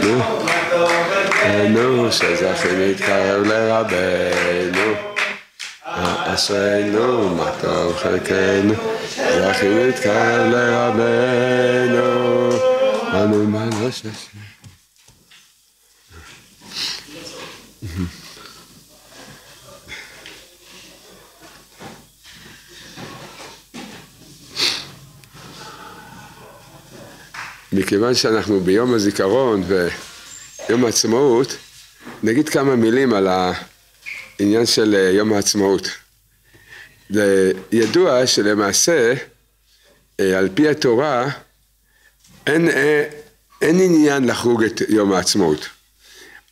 נו, נו, שזה הכי מתקרב לרבנו, עשה נו, מה טוב חלקנו, זה הכי מתקרב לרבנו, אנו ממש אשר. מכיוון שאנחנו ביום הזיכרון ויום העצמאות, נגיד כמה מילים על העניין של אה, יום העצמאות. זה ידוע שלמעשה, אה, על פי התורה, אין, אה, אין עניין לחוג את יום העצמאות.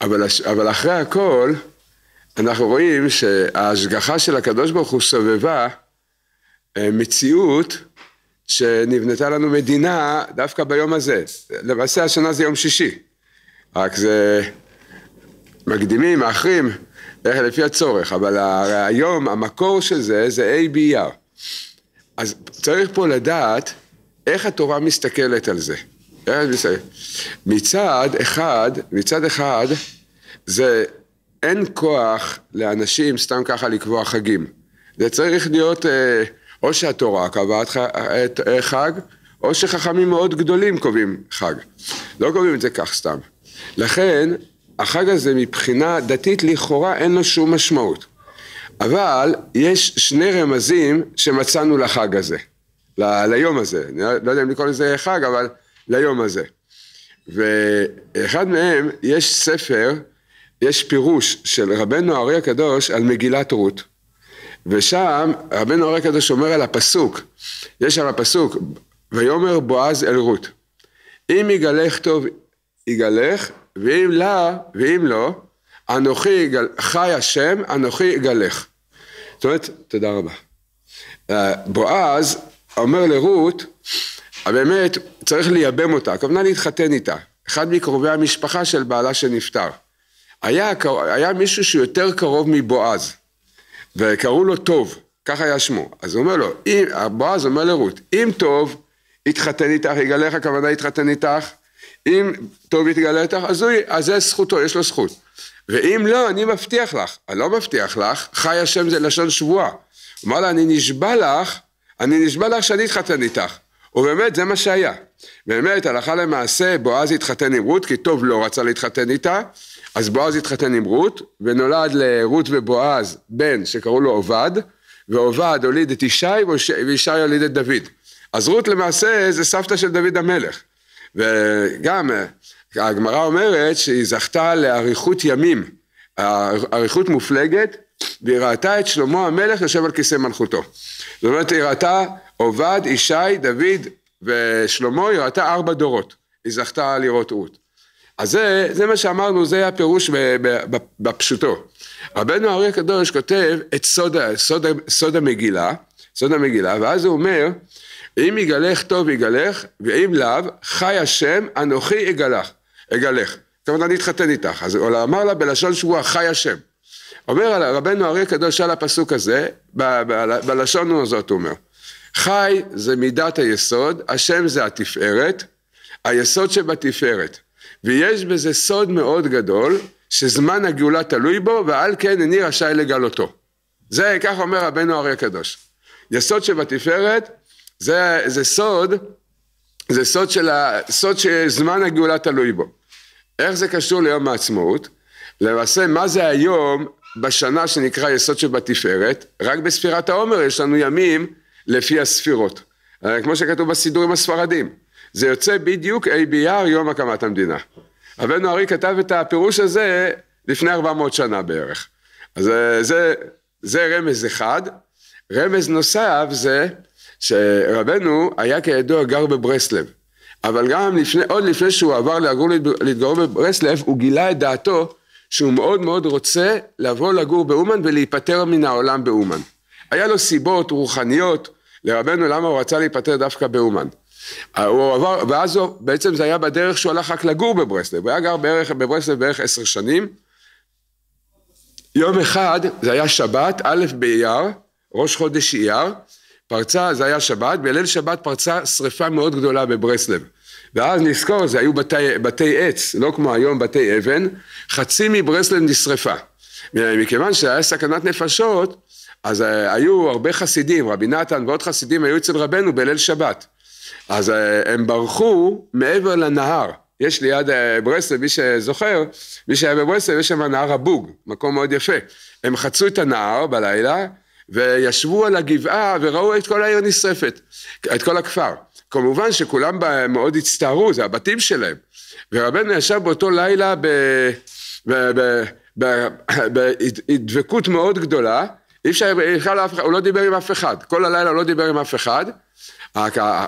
אבל, אבל אחרי הכל, אנחנו רואים שההשגחה של הקדוש ברוך הוא סובבה מציאות שנבנתה לנו מדינה דווקא ביום הזה. למעשה השנה זה יום שישי, רק זה מקדימים, מאחרים, אה, לפי הצורך, אבל היום המקור של זה זה A באייר. E אז צריך פה לדעת איך התורה מסתכלת על זה. אה, מצד אחד, מצד אחד זה אין כוח לאנשים סתם ככה לקבוע חגים. זה צריך להיות אה, או שהתורה קבעת אה, חג, או שחכמים מאוד גדולים קובעים חג. לא קובעים את זה כך סתם. לכן, החג הזה מבחינה דתית לכאורה אין לו שום משמעות. אבל יש שני רמזים שמצאנו לחג הזה, ל- ליום הזה. אני לא, לא יודע אם לקרוא לזה חג, אבל ליום הזה. ואחד מהם, יש ספר, יש פירוש של רבנו הארי הקדוש על מגילת רות. ושם רבנו הרי כזה שומר על הפסוק, יש שם הפסוק, ויאמר בועז אל רות, אם יגלך טוב יגלך, ואם לא, ואם לא, אנוכי יגל, חי השם, אנוכי יגלך. זאת אומרת, תודה רבה. אה, בועז אומר לרות, באמת צריך לייבם אותה, הכוונה להתחתן איתה, אחד מקרובי המשפחה של בעלה שנפטר. היה, היה מישהו שהוא יותר קרוב מבועז. וקראו לו טוב, ככה היה שמו. אז הוא אומר לו, אם, בועז אומר לרות, אם טוב, יתחתן איתך, יגלה לך הכוונה יתחתן איתך, אם טוב יתגלה איתך, אז, הוא, אז זה זכותו, יש לו זכות. ואם לא, אני מבטיח לך. אני לא מבטיח לך, חי השם זה לשון שבועה. הוא אמר לה, אני נשבע לך, אני נשבע לך שאני אתחתן איתך. ובאמת, זה מה שהיה. באמת, הלכה למעשה, בועז התחתן עם רות, כי טוב לא רצה להתחתן איתה, אז בועז התחתן עם רות, ונולד לרות ובועז בן שקראו לו עובד, ועובד הוליד את ישי, וישי הוליד את דוד. אז רות למעשה זה סבתא של דוד המלך. וגם הגמרא אומרת שהיא זכתה לאריכות ימים, אריכות מופלגת, והיא ראתה את שלמה המלך יושב על כיסא מלכותו. זאת אומרת, היא ראתה עובד, ישי, דוד ושלמה, היא ראתה ארבע דורות. היא זכתה לראות רות. אז זה, זה מה שאמרנו, זה הפירוש בפשוטו. רבנו הארי הקדוש כותב את סוד, סוד, סוד המגילה, סוד המגילה, ואז הוא אומר, אם יגלך טוב יגלך, ואם לאו, חי השם, אנוכי יגלך, יגלך. זאת אומרת, אני אתחתן איתך. אז הוא אמר לה בלשון שבועה, חי השם. אומר רבנו הארי הקדוש על הפסוק הזה, ב, ב, בלשון הזאת הוא אומר, חי זה מידת היסוד, השם זה התפארת, היסוד שבתפארת. ויש בזה סוד מאוד גדול, שזמן הגאולה תלוי בו, ועל כן איני רשאי לגלותו. זה, כך אומר רבנו אריה הקדוש. יסוד שבתפארת, זה, זה סוד, זה סוד, של ה, סוד שזמן הגאולה תלוי בו. איך זה קשור ליום העצמאות? למעשה, מה זה היום בשנה שנקרא יסוד שבתפארת? רק בספירת העומר יש לנו ימים לפי הספירות. כמו שכתוב בסידורים הספרדים. זה יוצא בדיוק אי באייר יום הקמת המדינה. רבנו ארי כתב את הפירוש הזה לפני 400 שנה בערך. אז אה, זה, זה רמז אחד. רמז נוסף זה שרבנו היה כידוע גר בברסלב. אבל גם לפני, עוד לפני שהוא עבר לגור, להתגורר בברסלב, הוא גילה את דעתו שהוא מאוד מאוד רוצה לבוא לגור באומן ולהיפטר מן העולם באומן. היה לו סיבות רוחניות לרבנו למה הוא רצה להיפטר דווקא באומן. אה, הוא עבר, ואז הוא, בעצם זה היה בדרך שהוא הלך רק לגור בברסלב, הוא היה גר בערך, בברסלב בערך עשר שנים. יום אחד, זה היה שבת, א' באייר, ראש חודש אייר, פרצה, זה היה שבת, בליל שבת פרצה שריפה מאוד גדולה בברסלב. ואז נזכור, זה היו בתי, בתי עץ, לא כמו היום בתי אבן, חצי מברסלב נשרפה. מכיוון שהיה סכנת נפשות, אז אה, היו הרבה חסידים, רבי נתן ועוד חסידים היו אצל רבנו בליל שבת. אז אה, הם ברחו מעבר לנהר. יש ליד אה, ברסלב, מי שזוכר, מי שהיה בברסלב, יש שם נהר הבוג, מקום מאוד יפה. הם חצו את הנהר בלילה, וישבו על הגבעה וראו את כל העיר נשרפת, את כל הכפר. כמובן שכולם מאוד הצטערו, זה הבתים שלהם. ורבנו ישב באותו לילה ב... בהדבקות מאוד גדולה, אי אפשר, הוא לא דיבר עם אף אחד, כל הלילה הוא לא דיבר עם אף אחד,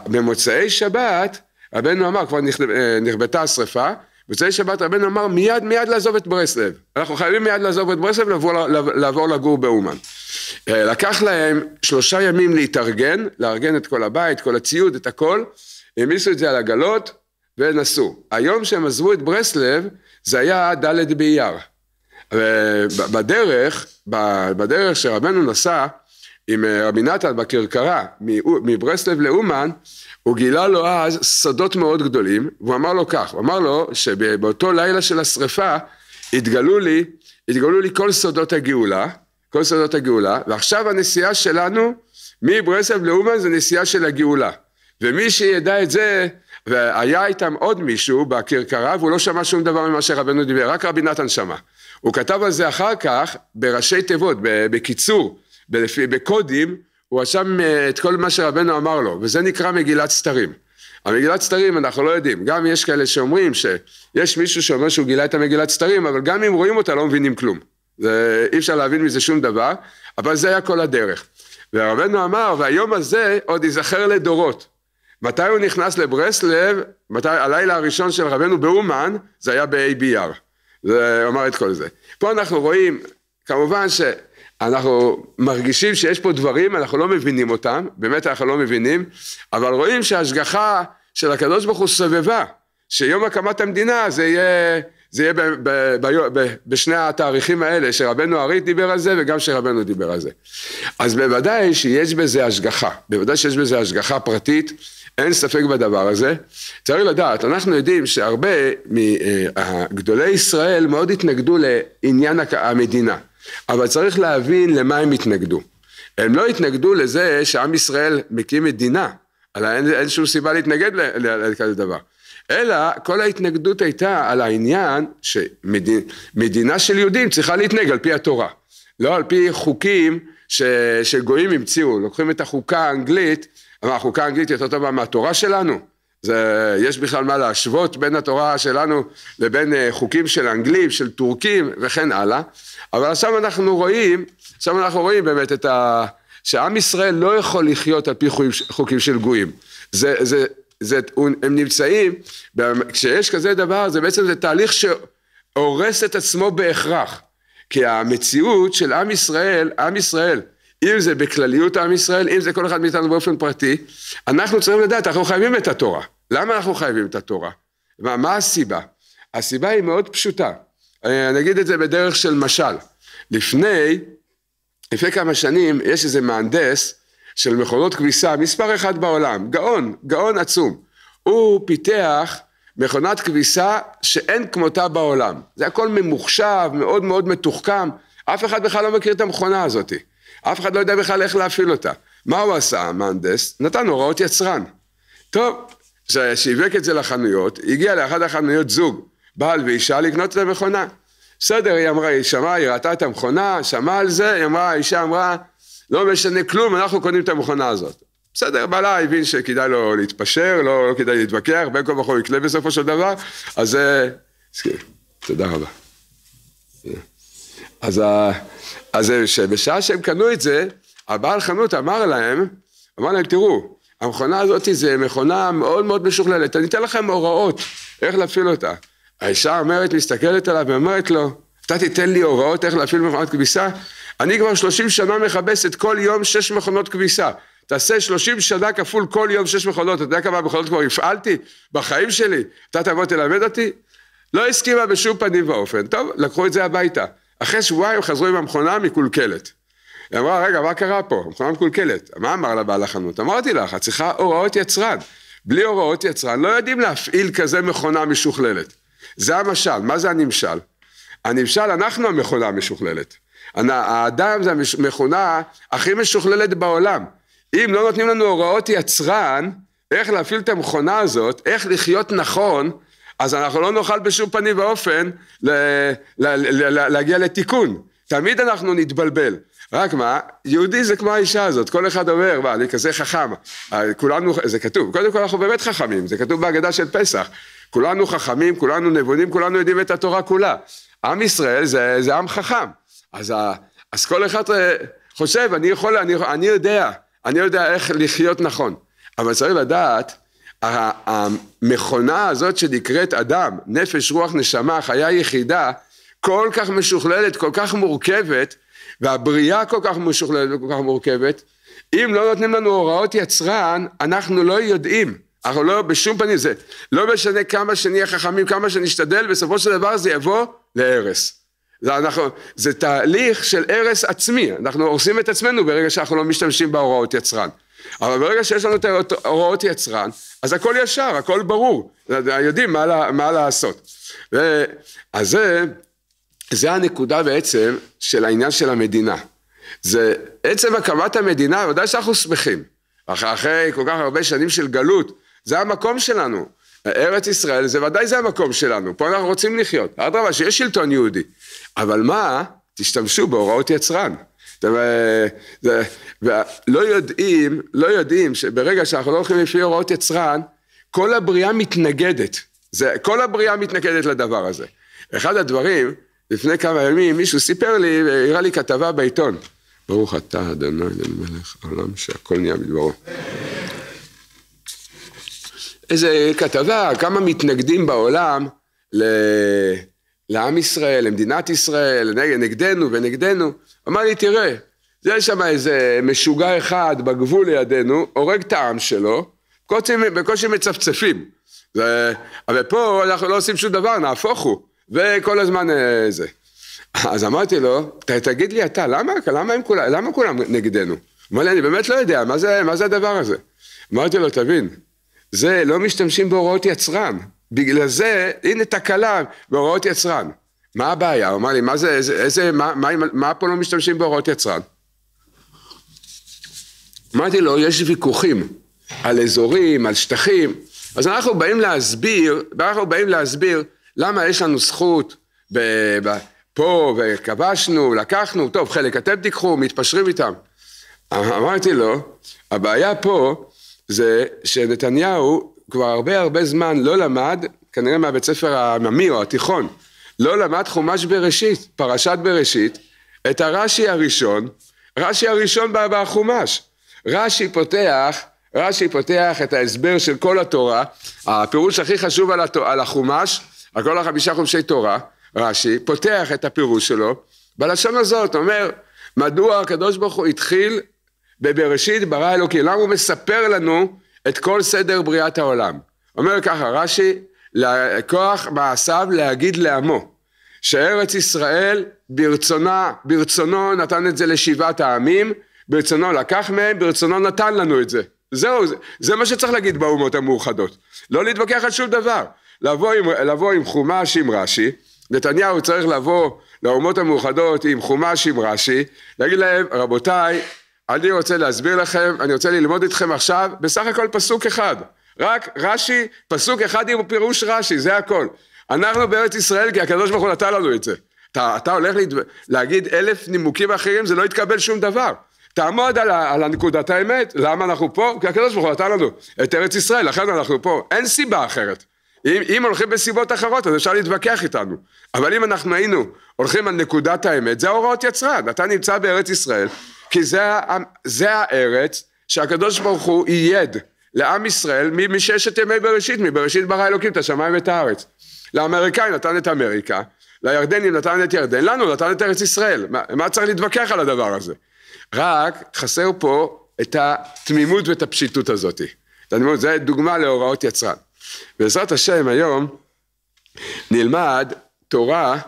במוצאי שבת רבנו אמר, כבר אה, נכבתה השרפה, במוצאי שבת רבנו אמר מיד מיד לעזוב את ברסלב, אנחנו חייבים מיד לעזוב את ברסלב לעבור, לעבור לגור באומן. אה, לקח להם שלושה ימים להתארגן, לארגן את כל הבית, כל הציוד, את הכל, העמיסו את זה על עגלות ונסעו. היום שהם עזבו את ברסלב זה היה ד' באייר. אה, בדרך, בדרך שרבנו נסע עם אה, רבי נתן בכרכרה מברסלב לאומן, הוא גילה לו אז סודות מאוד גדולים, והוא אמר לו כך, הוא אמר לו שבאותו לילה של השרפה התגלו לי, התגלו לי כל סודות הגאולה, כל סודות הגאולה, ועכשיו הנסיעה שלנו מברסלב לאומן זה נסיעה של הגאולה. ומי שידע את זה, והיה איתם עוד מישהו בכרכרה והוא לא שמע שום דבר ממה שרבנו דיבר, רק רבי נתן שמע. הוא כתב על זה אחר כך בראשי תיבות, בקיצור, בקודים, הוא רשם אה, את כל מה שרבנו אמר לו, וזה נקרא מגילת סתרים. המגילת סתרים אנחנו לא יודעים, גם יש כאלה שאומרים שיש מישהו שאומר שהוא גילה את המגילת סתרים, אבל גם אם רואים אותה לא מבינים כלום. זה, אי אפשר להבין מזה שום דבר, אבל זה היה כל הדרך. ורבנו אמר, והיום הזה עוד ייזכר לדורות. מתי הוא נכנס לברסלב, מתי, הלילה הראשון של רבנו באומן, זה היה ב-ABR. הוא אמר את כל זה. פה אנחנו רואים, כמובן ש... אנחנו מרגישים שיש פה דברים, אנחנו לא מבינים אותם, באמת אנחנו לא מבינים, אבל רואים שההשגחה של הקדוש ברוך הוא סובבה, שיום הקמת המדינה זה יהיה, זה יהיה ב, ב, ב, ב, ב, בשני התאריכים האלה, שרבנו ארי דיבר על זה וגם שרבנו דיבר על זה. אז בוודאי שיש בזה השגחה, בוודאי שיש בזה השגחה פרטית, אין ספק בדבר הזה. צריך לדעת, אנחנו יודעים שהרבה מגדולי אה, ישראל מאוד התנגדו לעניין המדינה. אבל צריך להבין למה הם התנגדו. הם לא התנגדו לזה שעם ישראל מקים מדינה, אלא אין, אין שום סיבה להתנגד לכזה דבר. אלא כל ההתנגדות הייתה על העניין שמדינה של יהודים צריכה להתנהג על פי התורה, לא על פי חוקים ש, שגויים המציאו, לוקחים את החוקה האנגלית, החוקה האנגלית יותר טובה מהתורה שלנו, זה, יש בכלל מה להשוות בין התורה שלנו לבין אה, חוקים של אנגלים, של טורקים וכן הלאה. אבל עכשיו אנחנו רואים, עכשיו אנחנו רואים באמת את ה... שעם ישראל לא יכול לחיות על פי חוקים חוקים של גויים. זה, זה, זה, הם נמצאים, כשיש כזה דבר, זה בעצם זה תהליך שהורס את עצמו בהכרח. כי המציאות של עם ישראל, עם ישראל אם זה בכלליות עם ישראל, אם זה כל אחד מאיתנו באופן פרטי, אנחנו צריכים לדעת, אנחנו חייבים את התורה. למה אנחנו חייבים את התורה? מה, מה הסיבה? הסיבה היא מאוד פשוטה. אני אגיד את זה בדרך של משל. לפני, לפני כמה שנים, יש איזה מהנדס של מכונות כביסה, מספר אחד בעולם, גאון, גאון עצום. הוא פיתח מכונת כביסה שאין כמותה בעולם. זה הכל ממוחשב, מאוד מאוד מתוחכם, אף אחד בכלל לא מכיר את המכונה הזאתי. אף אחד לא יודע בכלל איך להפעיל אותה. מה הוא עשה, המהנדס? נתן הוראות יצרן. טוב, שיווק את זה לחנויות, הגיע לאחד החנויות זוג, בעל ואישה, לקנות את המכונה. בסדר, היא אמרה, היא שמעה, היא ראתה את המכונה, שמעה על זה, היא אמרה, האישה אמרה, לא משנה כלום, אנחנו קונים את המכונה הזאת. בסדר, בעלה הבין שכדאי לו להתפשר, לא, לא כדאי להתווכח, בין כל וכה הוא יקנה בסופו של דבר, אז... אה, תודה רבה. אז, אה, אז בשעה שהם קנו את זה, הבעל חנות אמר להם, אמר להם, תראו, המכונה הזאת זה מכונה מאוד מאוד משוכללת, אני אתן לכם הוראות איך להפעיל אותה. האישה אומרת, מסתכלת עליו ואומרת לו, אתה תיתן לי הוראות איך להפעיל מכונת כביסה? אני כבר שלושים שנה מכבסת כל יום שש מכונות כביסה. תעשה שלושים שנה כפול כל יום שש מכונות, אתה יודע כמה מכונות כבר הפעלתי בחיים שלי? אתה תבוא תלמד אותי? לא הסכימה בשום פנים ואופן. טוב, לקחו את זה הביתה. אחרי שבועיים חזרו עם המכונה מקולקלת. היא אמרה, רגע, מה קרה פה? המכונה מקולקלת. מה אמר לה בעל החנות? אמרתי לך, את צריכה הוראות יצרן. בלי הוראות יצרן לא יודעים להפעיל כזה מכונה משוכללת. זה המשל. מה זה הנמשל? הנמשל, אנחנו המכונה המשוכללת. האדם זה המכונה הכי משוכללת בעולם. אם לא נותנים לנו הוראות יצרן, איך להפעיל את המכונה הזאת, איך לחיות נכון, אז אנחנו לא נוכל בשום פנים ואופן ל- ל- ל- להגיע לתיקון. תמיד אנחנו נתבלבל. רק מה, יהודי זה כמו האישה הזאת, כל אחד אומר, מה, אני כזה חכם, אה, כולנו, זה כתוב, קודם כל אנחנו באמת חכמים, זה כתוב בהגדה של פסח, כולנו חכמים, כולנו נבונים, כולנו יודעים את התורה כולה. עם ישראל זה, זה עם חכם, אז, ה- אז כל אחד אה, חושב, אני יכול, אני, אני יודע, אני יודע איך לחיות נכון, אבל צריך לדעת המכונה הזאת שנקראת אדם, נפש, רוח, נשמה, חיה יחידה, כל כך משוכללת, כל כך מורכבת, והבריאה כל כך משוכללת וכל כך מורכבת, אם לא נותנים לנו הוראות יצרן, אנחנו לא יודעים. אנחנו לא, בשום פנים זה, לא משנה כמה שנהיה חכמים, כמה שנשתדל, בסופו של דבר זה יבוא להרס. זה, אנחנו, זה תהליך של הרס עצמי, אנחנו הורסים את עצמנו ברגע שאנחנו לא משתמשים בהוראות יצרן. אבל ברגע שיש לנו את ההוראות יצרן, אז הכל ישר, הכל ברור, יודעים מה, מה לעשות. ו... אז זה, זה הנקודה בעצם של העניין של המדינה. זה עצם הקמת המדינה, ודאי שאנחנו שמחים. אחרי, אחרי כל כך הרבה שנים של גלות, זה המקום שלנו. ארץ ישראל, זה ודאי זה המקום שלנו, פה אנחנו רוצים לחיות. אדרבה, שיש שלטון יהודי. אבל מה, תשתמשו בהוראות יצרן. ולא יודעים, לא יודעים שברגע שאנחנו לא הולכים לפי הוראות יצרן, כל הבריאה מתנגדת. זה, כל הבריאה מתנגדת לדבר הזה. אחד הדברים, לפני כמה ימים מישהו סיפר לי, הראה לי כתבה בעיתון. ברוך אתה אדוני למלך העולם שהכל נהיה בדברו. איזה כתבה, כמה מתנגדים בעולם ל... לעם ישראל, למדינת ישראל, נגדנו ונגדנו. הוא אמר לי, תראה, זה שם איזה משוגע אחד בגבול לידינו, הורג את העם שלו, בקושי, בקושי מצפצפים. ו... אבל פה אנחנו לא עושים שום דבר, נהפוך הוא, וכל הזמן אה, זה. אז אמרתי לו, תגיד לי אתה, למה, למה, הם כולם, למה כולם נגדנו? הוא אמר לי, אני באמת לא יודע, מה זה, מה זה הדבר הזה? אמרתי לו, תבין, זה לא משתמשים בהוראות יצרן. בגלל זה, הנה תקלה בהוראות יצרן. מה הבעיה? הוא אמר לי, מה זה, איזה, איזה מה, מה, מה פה לא משתמשים בהוראות יצרן? אמרתי לו, יש ויכוחים על אזורים, על שטחים, אז אנחנו באים להסביר, ואנחנו באים להסביר למה יש לנו זכות ב, ב, פה, וכבשנו, לקחנו, טוב, חלק אתם תיקחו, מתפשרים איתם. אמרתי לו, הבעיה פה זה שנתניהו כבר הרבה הרבה זמן לא למד, כנראה מהבית ספר העממי או התיכון, לא למד חומש בראשית, פרשת בראשית, את הרש"י הראשון, רש"י הראשון בא בחומש. רש"י פותח, רש"י פותח את ההסבר של כל התורה, הפירוש הכי חשוב על, התו, על החומש, על כל החמישה חומשי תורה, רש"י, פותח את הפירוש שלו, בלשון הזאת, אומר, מדוע הקדוש ברוך הוא התחיל בבראשית ברא אלוקים, למה הוא מספר לנו את כל סדר בריאת העולם. אומר ככה רש"י, לכוח מעשיו להגיד לעמו, שארץ ישראל ברצונה, ברצונו נתן את זה לשבעת העמים, ברצונו לקח מהם, ברצונו נתן לנו את זה. זהו, זה, זה מה שצריך להגיד באומות המאוחדות. לא להתווכח על שום דבר. לבוא עם, לבוא עם חומש עם רש"י, נתניהו צריך לבוא לאומות המאוחדות עם חומש עם רש"י, להגיד להם, רבותיי, אני רוצה להסביר לכם, אני רוצה ללמוד איתכם עכשיו, בסך הכל פסוק אחד. רק רש"י, פסוק אחד עם פירוש רש"י, זה הכל. אנחנו בארץ ישראל כי הקדוש ברוך הוא נתן לנו את זה. אתה, אתה הולך להת... להגיד אלף נימוקים אחרים, זה לא יתקבל שום דבר. תעמוד על, ה... על הנקודת האמת, למה אנחנו פה? כי הקדוש ברוך הוא נתן לנו את ארץ ישראל, לכן אנחנו פה. אין סיבה אחרת. אם, אם הולכים בסיבות אחרות, אז אפשר להתווכח איתנו. אבל אם אנחנו היינו הולכים על נקודת האמת, זה ההוראות יצרן. אתה נמצא בארץ ישראל, כי זה, זה הארץ שהקדוש ברוך הוא ייעד לעם ישראל מששת ימי בראשית, מבראשית ברא אלוקים את השמיים ואת הארץ. לאמריקאים נתן את אמריקה, לירדנים נתן את ירדן, לנו נתן את ארץ ישראל. מה, מה צריך להתווכח על הדבר הזה? רק חסר פה את התמימות ואת הפשיטות הזאת. זו דוגמה להוראות יצרן. בעזרת השם היום נלמד תורה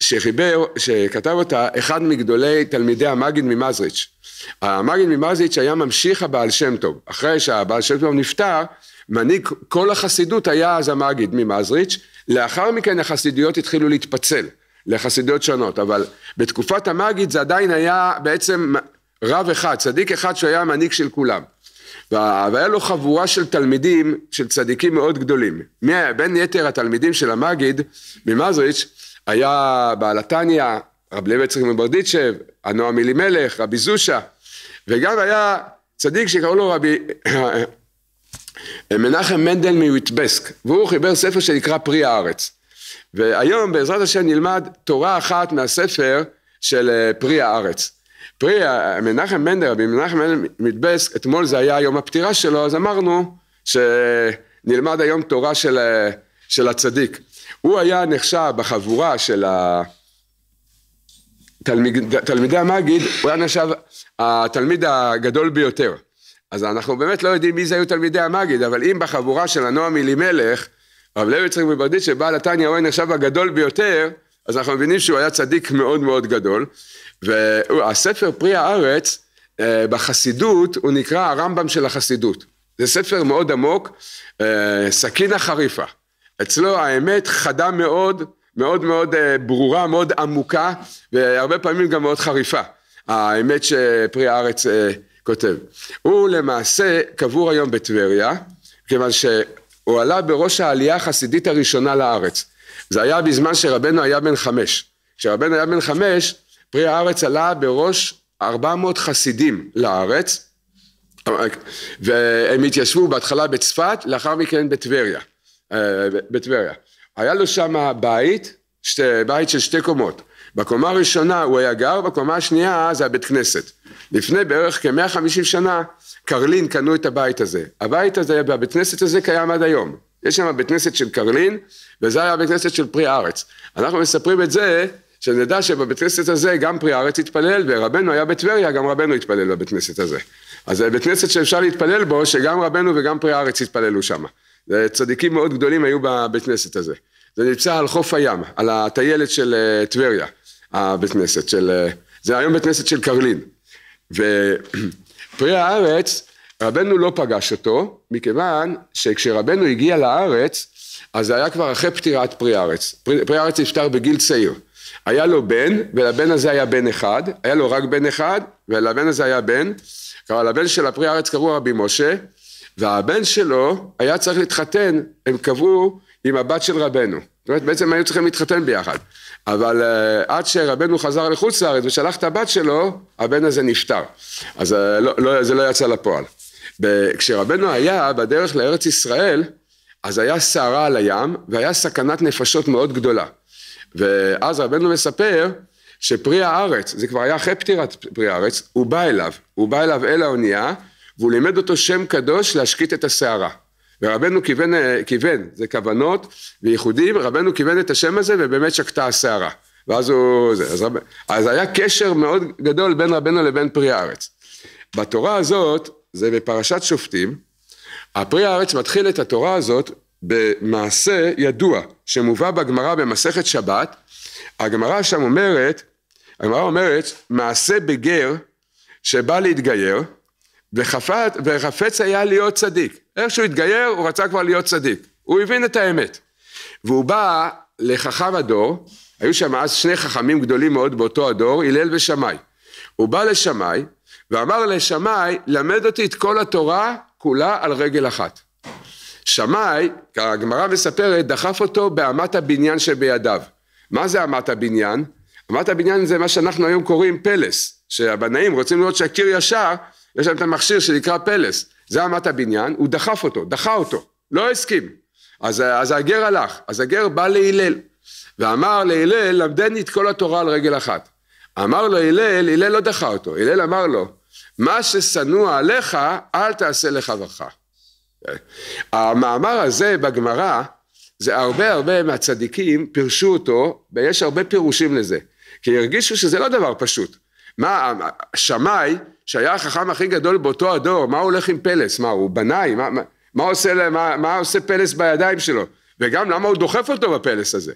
שחיבר, שכתב אותה אחד מגדולי תלמידי המגיד ממזריץ'. המגיד ממזריץ' היה ממשיך הבעל שם טוב. אחרי שהבעל שם טוב נפטר, מנהיג כל החסידות היה אז המגיד ממזריץ', לאחר מכן החסידויות התחילו להתפצל לחסידויות שונות, אבל בתקופת המגיד זה עדיין היה בעצם רב אחד, צדיק אחד שהיה המנהיג של כולם. והיה לו חבורה של תלמידים, של צדיקים מאוד גדולים. בין יתר התלמידים של המגיד ממזריץ' היה בעל התניא, רב לוי יצחק מברדיצ'ב, הנועם אלימלך, רבי זושה, וגם היה צדיק שקראו לו רבי מנחם מנדל מויטבסק, והוא חיבר ספר שנקרא פרי הארץ. והיום בעזרת השם נלמד תורה אחת מהספר של אה, פרי הארץ. פרי אה, מנחם מנדל, רבי מנחם מנדל מתבסק, אתמול זה היה יום הפטירה שלו, אז אמרנו שנלמד היום תורה של, אה, של הצדיק. הוא היה נחשב בחבורה של התלמיד, תלמידי המגיד, הוא היה נחשב התלמיד הגדול ביותר. אז אנחנו באמת לא יודעים מי זה היו תלמידי המגיד, אבל אם בחבורה של הנועם אלימלך, רב לוי יצחק מברדיצ'ה, בעל התניא, הוא היה נחשב הגדול ביותר, אז אנחנו מבינים שהוא היה צדיק מאוד מאוד גדול, והספר פרי הארץ אה, בחסידות הוא נקרא הרמב"ם של החסידות. זה ספר מאוד עמוק, אה, סכינה חריפה. אצלו האמת חדה מאוד, מאוד מאוד אה, ברורה, מאוד עמוקה, והרבה פעמים גם מאוד חריפה. האמת שפרי הארץ כותב. הוא למעשה קבור היום בטבריה, כיוון שהוא עלה בראש העלייה החסידית הראשונה לארץ. זה היה בזמן שרבנו היה בן חמש. כשרבנו היה בן חמש, פרי הארץ עלה בראש 400 חסידים לארץ, והם התיישבו בהתחלה בצפת, לאחר מכן בטבריה. אה, בטבריה. היה לו שם בית, שתי, בית של שתי קומות. בקומה הראשונה הוא היה גר, בקומה השנייה זה הבית כנסת. לפני בערך כ-150 שנה קרלין קנו את הבית הזה. הבית הזה, והבית כנסת הזה קיים עד היום. יש שם בית כנסת של קרלין, וזה היה בית כנסת של פרי הארץ. אנחנו מספרים את זה שנדע שבבית כנסת הזה גם פרי הארץ התפלל, ורבנו היה בטבריה, גם רבנו התפלל בבית כנסת הזה. אז זה אה, בית כנסת שאפשר להתפלל בו, שגם רבנו וגם פרי הארץ התפללו שם. צדיקים מאוד גדולים היו בבית כנסת הזה. זה נמצא על חוף הים, על הטיילת של אה, טבריה, הבית כנסת של... אה, זה היום בית כנסת של קרלין. ופרי הארץ, רבנו לא פגש אותו, מכיוון שכשרבנו הגיע לארץ, אז זה היה כבר אחרי פטירת פרי הארץ. פרי, הארץ נפטר בגיל צעיר. היה לו בן, ולבן הזה היה בן אחד, היה לו רק בן אחד, ולבן הזה היה בן, כלומר לבן של הפרי הארץ קראו רבי משה, והבן שלו היה צריך להתחתן, הם קבעו עם הבת של רבנו. זאת אומרת, בעצם היו צריכים להתחתן ביחד. אבל uh, עד שרבנו חזר לחוץ לארץ ושלח את הבת שלו, הבן הזה נפטר. אז uh, לא, לא, זה לא יצא לפועל. ב- כשרבנו היה בדרך לארץ ישראל, אז היה סערה על הים, והיה סכנת נפשות מאוד גדולה. ואז רבנו מספר שפרי הארץ, זה כבר היה אחרי פטירת פרי הארץ, הוא בא אליו, הוא בא אליו אל האונייה, והוא לימד אותו שם קדוש להשקיט את הסערה. ורבנו כיוון, כיוון, זה כוונות וייחודים, רבנו כיוון את השם הזה ובאמת שקטה הסערה. ואז הוא, זה, אז, רב, אז היה קשר מאוד גדול בין רבנו לבין פרי הארץ. בתורה הזאת, זה בפרשת שופטים, הפרי הארץ מתחיל את התורה הזאת במעשה ידוע. שמובא בגמרא במסכת שבת, הגמרא שם אומרת, הגמרא אומרת, מעשה בגר שבא להתגייר, וחפת, וחפץ היה להיות צדיק. איך שהוא התגייר, הוא רצה כבר להיות צדיק. הוא הבין את האמת. והוא בא לחכם הדור, היו שם אז שני חכמים גדולים מאוד באותו הדור, הלל ושמאי. הוא בא לשמאי, ואמר לשמאי, למד אותי את כל התורה כולה על רגל אחת. שמאי, הגמרא מספרת, דחף אותו באמת הבניין שבידיו. מה זה אמת הבניין? אמת הבניין זה מה שאנחנו היום קוראים פלס, שהבנאים רוצים לראות שהקיר ישר, יש להם את המכשיר שנקרא פלס, זה אמת הבניין, הוא דחף אותו, דחה אותו, לא הסכים. אז, אז הגר הלך, אז הגר בא להלל, ואמר להלל, למדני את כל התורה על רגל אחת. אמר לו הלל, הלל לא דחה אותו, הלל אמר לו, מה ששנוא עליך, אל תעשה לחברך. המאמר הזה בגמרא, זה הרבה הרבה מהצדיקים פירשו אותו, ויש הרבה פירושים לזה. כי הרגישו שזה לא דבר פשוט. מה, שמאי, שהיה החכם הכי גדול באותו הדור, מה הוא הולך עם פלס? מה, הוא בנאי? מה, מה, מה, עושה, מה, מה עושה פלס בידיים שלו? וגם למה הוא דוחף אותו בפלס הזה.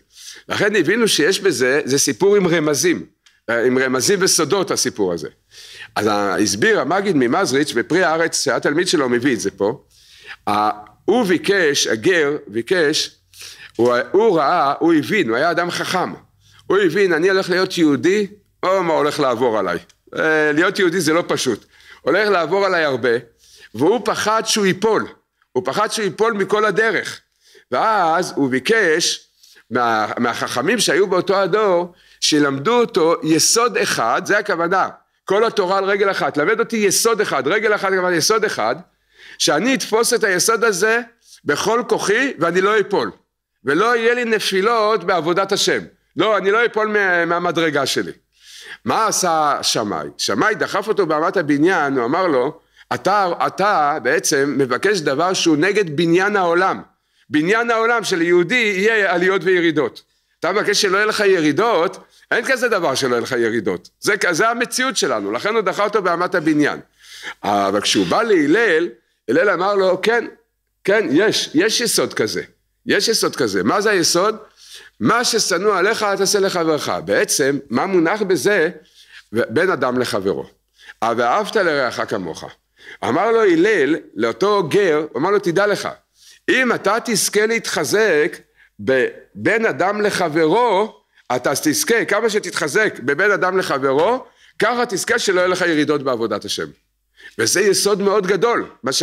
לכן הבינו שיש בזה, זה סיפור עם רמזים, עם רמזים וסודות הסיפור הזה. אז הסביר המגיד ממזריץ' בפרי הארץ, שהתלמיד שלו מביא את זה פה, הוא ביקש, הגר ביקש, הוא, הוא ראה, הוא הבין, הוא היה אדם חכם. הוא הבין, אני הולך להיות יהודי, או מה הולך לעבור עליי. אה, להיות יהודי זה לא פשוט. הולך לעבור עליי הרבה, והוא פחד שהוא ייפול. הוא פחד שהוא ייפול מכל הדרך. ואז הוא ביקש מה, מהחכמים שהיו באותו הדור, שילמדו אותו יסוד אחד, זה הכוונה. כל התורה על רגל אחת, למד אותי יסוד אחד, רגל אחת יסוד אחד, שאני אתפוס את היסוד הזה בכל כוחי ואני לא אפול. ולא יהיה לי נפילות בעבודת השם. לא, אני לא אפול מהמדרגה שלי. מה עשה שמאי? שמאי דחף אותו באמת הבניין, הוא אמר לו, אתה, אתה בעצם מבקש דבר שהוא נגד בניין העולם. בניין העולם של יהודי יהיה עליות וירידות. אתה מבקש שלא יהיה לך ירידות, אין כזה דבר שלא יהיה לך ירידות. זה, זה המציאות שלנו, לכן הוא דחה אותו באמת הבניין. אבל כשהוא בא להלל, הלל אמר לו, כן, כן, יש, יש יסוד כזה. יש יסוד כזה. מה זה היסוד? מה ששנוא עליך, אל תעשה לחברך. בעצם, מה מונח בזה? בין אדם לחברו. ואהבת לרעך כמוך. אמר לו הלל, לאותו גר, הוא אמר לו, תדע לך, אם אתה תזכה להתחזק בין אדם לחברו, אתה תזכה, כמה שתתחזק בבין אדם לחברו, ככה תזכה שלא יהיו לך ירידות בעבודת השם. וזה יסוד מאוד גדול, מה ש...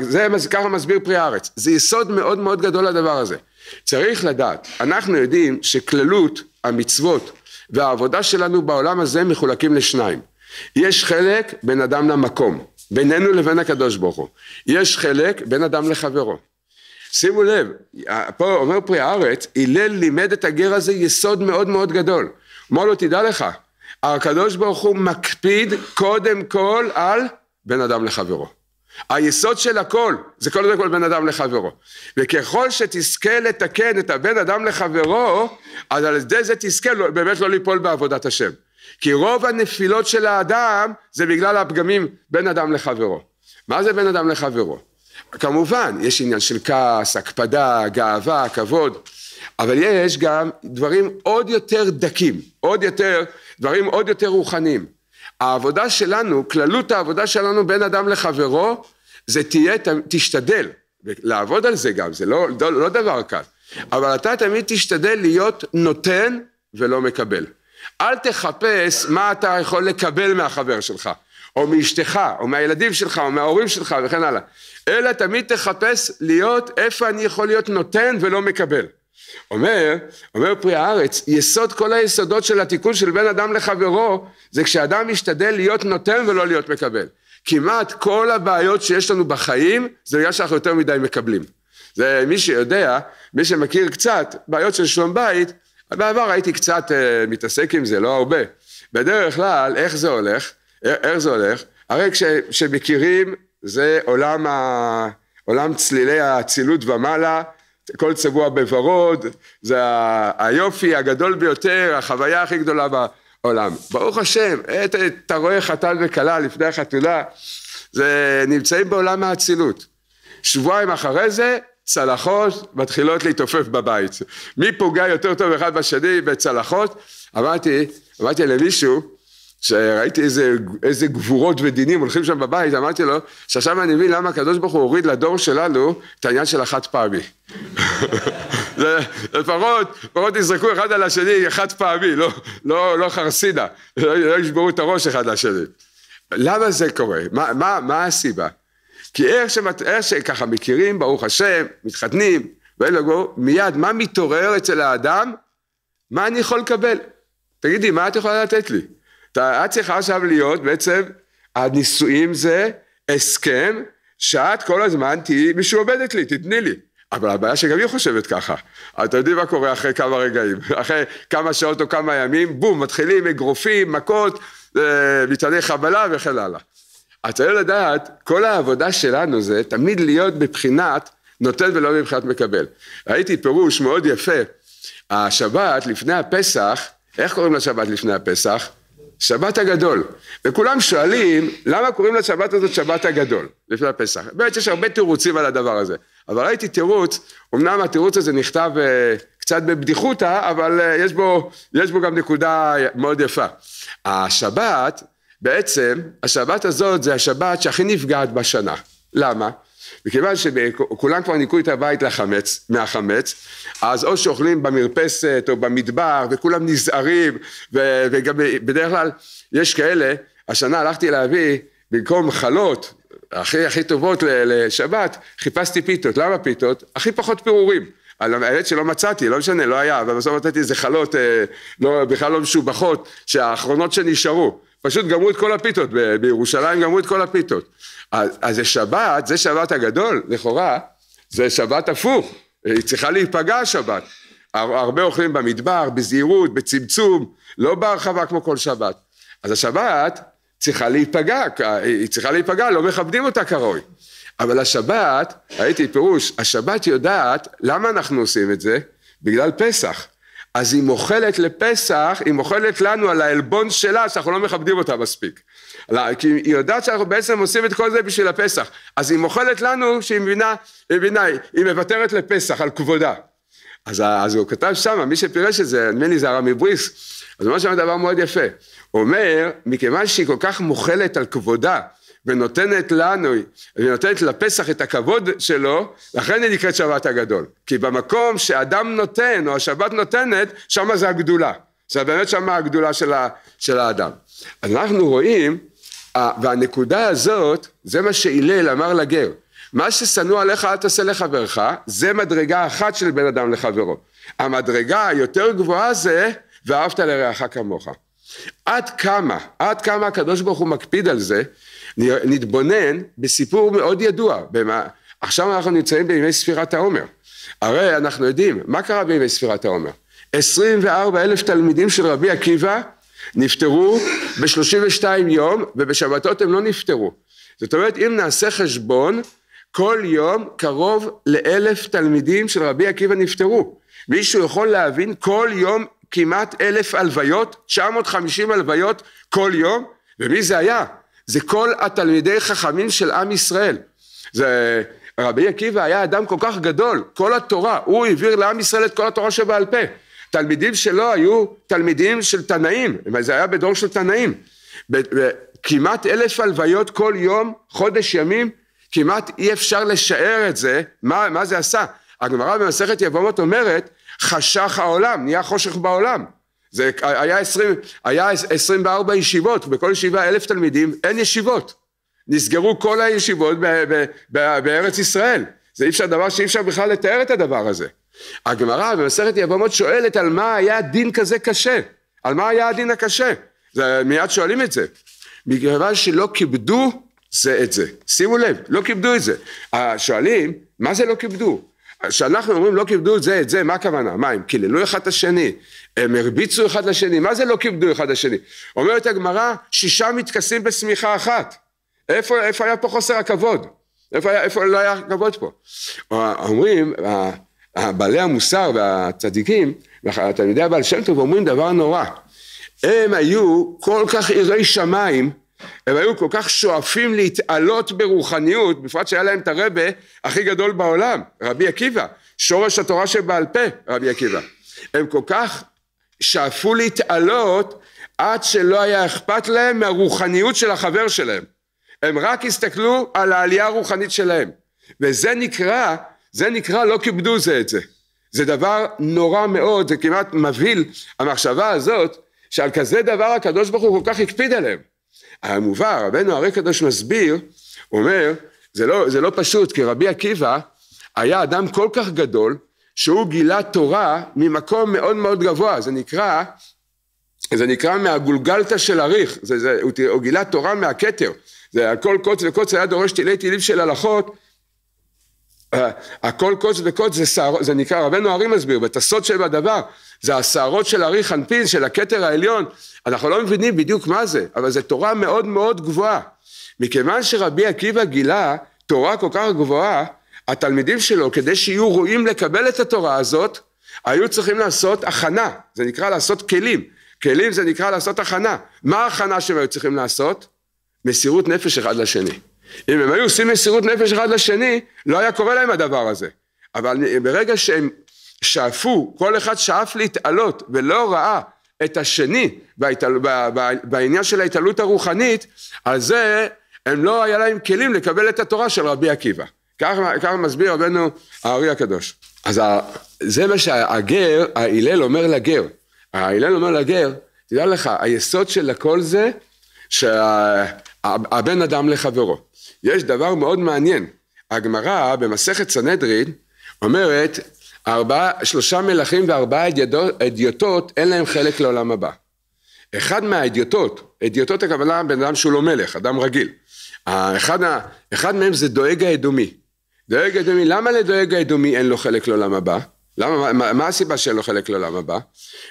זה ככה מסביר פרי הארץ, זה יסוד מאוד מאוד גדול הדבר הזה. צריך לדעת, אנחנו יודעים שכללות המצוות והעבודה שלנו בעולם הזה מחולקים לשניים. יש חלק בין אדם למקום, בינינו לבין הקדוש ברוך הוא. יש חלק בין אדם לחברו. שימו לב, פה אומר פרי הארץ, הלל לימד את הגר הזה יסוד מאוד מאוד גדול. אמר לו, תדע לך, הקדוש ברוך הוא מקפיד קודם כל על בין אדם לחברו. היסוד של הכל זה קודם כל בין אדם לחברו וככל שתזכה לתקן את הבין אדם לחברו אז על ידי זה תזכה לא, באמת לא ליפול בעבודת השם כי רוב הנפילות של האדם זה בגלל הפגמים בין אדם לחברו מה זה בין אדם לחברו? כמובן יש עניין של כעס, הקפדה, גאווה, כבוד אבל יש גם דברים עוד יותר דקים עוד יותר דברים עוד יותר רוחניים העבודה שלנו, כללות העבודה שלנו בין אדם לחברו, זה תהיה, תשתדל, לעבוד על זה גם, זה לא, לא, לא דבר קל, אבל אתה תמיד תשתדל להיות נותן ולא מקבל. אל תחפש מה אתה יכול לקבל מהחבר שלך, או מאשתך, או מהילדים שלך, או מההורים שלך וכן הלאה, אלא תמיד תחפש להיות איפה אני יכול להיות נותן ולא מקבל. אומר, אומר פרי הארץ, יסוד כל היסודות של התיקון של בין אדם לחברו, זה כשאדם משתדל להיות נותן ולא להיות מקבל. כמעט כל הבעיות שיש לנו בחיים, זה בגלל שאנחנו יותר מדי מקבלים. זה מי שיודע, מי שמכיר קצת, בעיות של שלום בית, בעבר הייתי קצת uh, מתעסק עם זה, לא הרבה. בדרך כלל, איך זה הולך? איך זה הולך? הרי כשמכירים, זה עולם, ה... עולם צלילי האצילות ומעלה, כל צבוע בוורוד, זה היופי הגדול ביותר, החוויה הכי גדולה בעולם. ברוך השם, אתה, אתה רואה חתן וכלה לפני החתונה, זה נמצאים בעולם האצילות. שבועיים אחרי זה, צלחות מתחילות להתעופף בבית. מי פוגע יותר טוב אחד בשני בצלחות? אמרתי, אמרתי למישהו, שראיתי איזה, איזה גבורות ודינים הולכים שם בבית, אמרתי לו, שעכשיו אני מבין למה הקדוש ברוך הוא הוריד לדור שלנו את העניין של החד פעמי. לפחות, לפחות יזרקו אחד על השני חד פעמי, לא, לא, לא חרסינה, לא, לא ישברו את הראש אחד לשני. למה זה קורה? מה, מה, מה הסיבה? כי איך, שמת, איך שככה מכירים, ברוך השם, מתחתנים, ואין ואלו, מיד, מה מתעורר אצל האדם? מה אני יכול לקבל? תגידי, מה את יכולה לתת לי? אתה, את צריכה עכשיו להיות בעצם, הנישואים זה הסכם שאת כל הזמן תהיי משועבדת לי, תתני לי. אבל הבעיה שגם היא חושבת ככה. אתם יודעים מה קורה אחרי כמה רגעים, אחרי כמה שעות או כמה ימים, בום, מתחילים אגרופים, מכות, אה, מטעני חבלה וכן הלאה. אז צריך לדעת, לא כל העבודה שלנו זה תמיד להיות בבחינת נותן ולא מבחינת מקבל. ראיתי פירוש מאוד יפה, השבת לפני הפסח, איך קוראים לשבת לפני הפסח? שבת הגדול. וכולם שואלים, למה קוראים לשבת הזאת שבת הגדול, לפני הפסח? באמת יש הרבה תירוצים על הדבר הזה. אבל ראיתי תירוץ, אמנם התירוץ הזה נכתב אה, קצת בבדיחותא, אבל אה, יש בו, יש בו גם נקודה מאוד יפה. השבת, בעצם, השבת הזאת זה השבת שהכי נפגעת בשנה. למה? מכיוון שכולם כבר ניקו את הבית לחמץ, מהחמץ, אז או שאוכלים במרפסת או במדבר וכולם נזהרים וגם בדרך כלל יש כאלה, השנה הלכתי להביא במקום חלות הכי הכי טובות לשבת, חיפשתי פיתות, למה פיתות? הכי פחות פירורים, האמת שלא מצאתי, לא משנה, לא היה, אבל בסוף מצאתי איזה חלות אה, לא, בכלל לא משובחות, שהאחרונות שנשארו פשוט גמרו את כל הפיתות, בירושלים גמרו את כל הפיתות. אז, אז זה שבת, זה שבת הגדול, לכאורה, זה שבת הפוך, היא צריכה להיפגע השבת. הרבה אוכלים במדבר, בזהירות, בצמצום, לא בהרחבה כמו כל שבת. אז השבת צריכה להיפגע, היא צריכה להיפגע, לא מכבדים אותה כראוי. אבל השבת, ראיתי פירוש, השבת יודעת, למה אנחנו עושים את זה? בגלל פסח. אז היא מוחלת לפסח, היא מוחלת לנו על העלבון שלה שאנחנו לא מכבדים אותה מספיק. כי היא יודעת שאנחנו בעצם עושים את כל זה בשביל הפסח. אז היא מוחלת לנו שהיא מבינה, היא מבינה, היא מוותרת לפסח על כבודה. אז, אז הוא כתב שם, מי שפירש את זה, נדמה לי זה הרמי בריס, אז הוא אומר שם דבר מאוד יפה. הוא אומר, מכיוון שהיא כל כך מוחלת על כבודה, ונותנת לנו, ונותנת לפסח את הכבוד שלו, לכן היא נקראת שבת הגדול. כי במקום שאדם נותן, או השבת נותנת, שמה זה הגדולה. זה באמת שמה הגדולה של, ה, של האדם. אנחנו רואים, והנקודה הזאת, זה מה שהלל אמר לגר. מה ששנוא עליך אל תעשה לחברך, זה מדרגה אחת של בן אדם לחברו. המדרגה היותר גבוהה זה, ואהבת לרעך כמוך. עד כמה, עד כמה הקדוש ברוך הוא מקפיד על זה, נתבונן בסיפור מאוד ידוע. במה, עכשיו אנחנו נמצאים בימי ספירת העומר. הרי אנחנו יודעים, מה קרה בימי ספירת העומר? 24 אלף תלמידים של רבי עקיבא נפטרו ב-32 יום, ובשבתות הם לא נפטרו. זאת אומרת, אם נעשה חשבון, כל יום קרוב לאלף תלמידים של רבי עקיבא נפטרו. מישהו יכול להבין כל יום כמעט אלף הלוויות, 950 הלוויות כל יום, ומי זה היה? זה כל התלמידי חכמים של עם ישראל. זה, רבי עקיבא היה אדם כל כך גדול, כל התורה, הוא העביר לעם ישראל את כל התורה שבעל פה. תלמידים שלו היו תלמידים של תנאים, זה היה בדור של תנאים. כמעט אלף הלוויות כל יום, חודש ימים, כמעט אי אפשר לשער את זה, מה, מה זה עשה. הגמרא במסכת יבומות אומרת, חשך העולם, נהיה חושך בעולם. זה היה, עשרים, היה עשרים וארבע ישיבות, בכל ישיבה אלף תלמידים, אין ישיבות. נסגרו כל הישיבות ב, ב, ב, בארץ ישראל. זה אי אפשר, דבר שאי אפשר בכלל לתאר את הדבר הזה. הגמרא במסכת יבמות שואלת על מה היה דין כזה קשה. על מה היה הדין הקשה? זה, מיד שואלים את זה. מכיוון שלא כיבדו זה את זה. שימו לב, לא כיבדו את זה. שואלים, מה זה לא כיבדו? כשאנחנו אומרים לא כיבדו את זה את זה, מה הכוונה? מה, הם קיללו אחד את השני? הם הרביצו אחד לשני? מה זה לא כיבדו אחד לשני? אומרת הגמרא, שישה מתכסים בשמיכה אחת. איפה, איפה היה פה חוסר הכבוד? איפה, היה, איפה לא היה כבוד פה? אומרים, בעלי המוסר והצדיקים, תלמידי הבעל שם טוב אומרים דבר נורא. הם היו כל כך יראי שמיים, הם היו כל כך שואפים להתעלות ברוחניות, בפרט שהיה להם את הרבה הכי גדול בעולם, רבי עקיבא, שורש התורה שבעל פה, רבי עקיבא. הם כל כך שאפו להתעלות עד שלא היה אכפת להם מהרוחניות של החבר שלהם. הם רק הסתכלו על העלייה הרוחנית שלהם. וזה נקרא, זה נקרא לא כיבדו זה את זה. זה דבר נורא מאוד, זה כמעט מבהיל, המחשבה הזאת, שעל כזה דבר הקדוש ברוך הוא כל כך הקפיד עליהם. המובא, רבנו הרי קדוש מסביר, אומר, זה לא, זה לא פשוט, כי רבי עקיבא היה אדם כל כך גדול, שהוא גילה תורה ממקום מאוד מאוד גבוה, זה נקרא, זה נקרא מהגולגלתא של אריך, זה, זה, הוא, הוא גילה תורה מהכתר, זה הכל קוץ וקוץ היה דורש תילי תילים של הלכות, אה, הכל קוץ וקוץ זה, שער, זה נקרא, רבנו ארי מסביר, ואת הסוד שבדבר, זה הסערות של ארי חנפין, של הכתר העליון, אנחנו לא מבינים בדיוק מה זה, אבל זו תורה מאוד מאוד גבוהה. מכיוון שרבי עקיבא גילה תורה כל כך גבוהה, התלמידים שלו, כדי שיהיו ראויים לקבל את התורה הזאת, היו צריכים לעשות הכנה, זה נקרא לעשות כלים, כלים זה נקרא לעשות הכנה. מה ההכנה שהם היו צריכים לעשות? מסירות נפש אחד לשני. אם הם היו עושים מסירות נפש אחד לשני, לא היה קורה להם הדבר הזה. אבל ברגע שהם שאפו, כל אחד שאף להתעלות ולא ראה את השני בהתעל... בעניין של ההתעלות הרוחנית, על זה הם לא היה להם כלים לקבל את התורה של רבי עקיבא. כך, כך מסביר רבנו הארי הקדוש. אז ה... זה מה שהגר, ההלל אומר לגר. ההלל אומר לגר, תדע לך, היסוד של הכל זה שהבן אדם לחברו. יש דבר מאוד מעניין, הגמרא במסכת סנהדרין אומרת ארבע, שלושה מלכים וארבעה אדיוטות אין להם חלק לעולם הבא. אחד מהאדיוטות, אדיוטות הכוונה בן אדם שהוא לא מלך, אדם רגיל. האחד, אחד מהם זה דואג האדומי. דואג האדומי, למה לדואג האדומי אין לו חלק לעולם הבא? למה, מה, מה הסיבה שאין לו חלק לעולם הבא?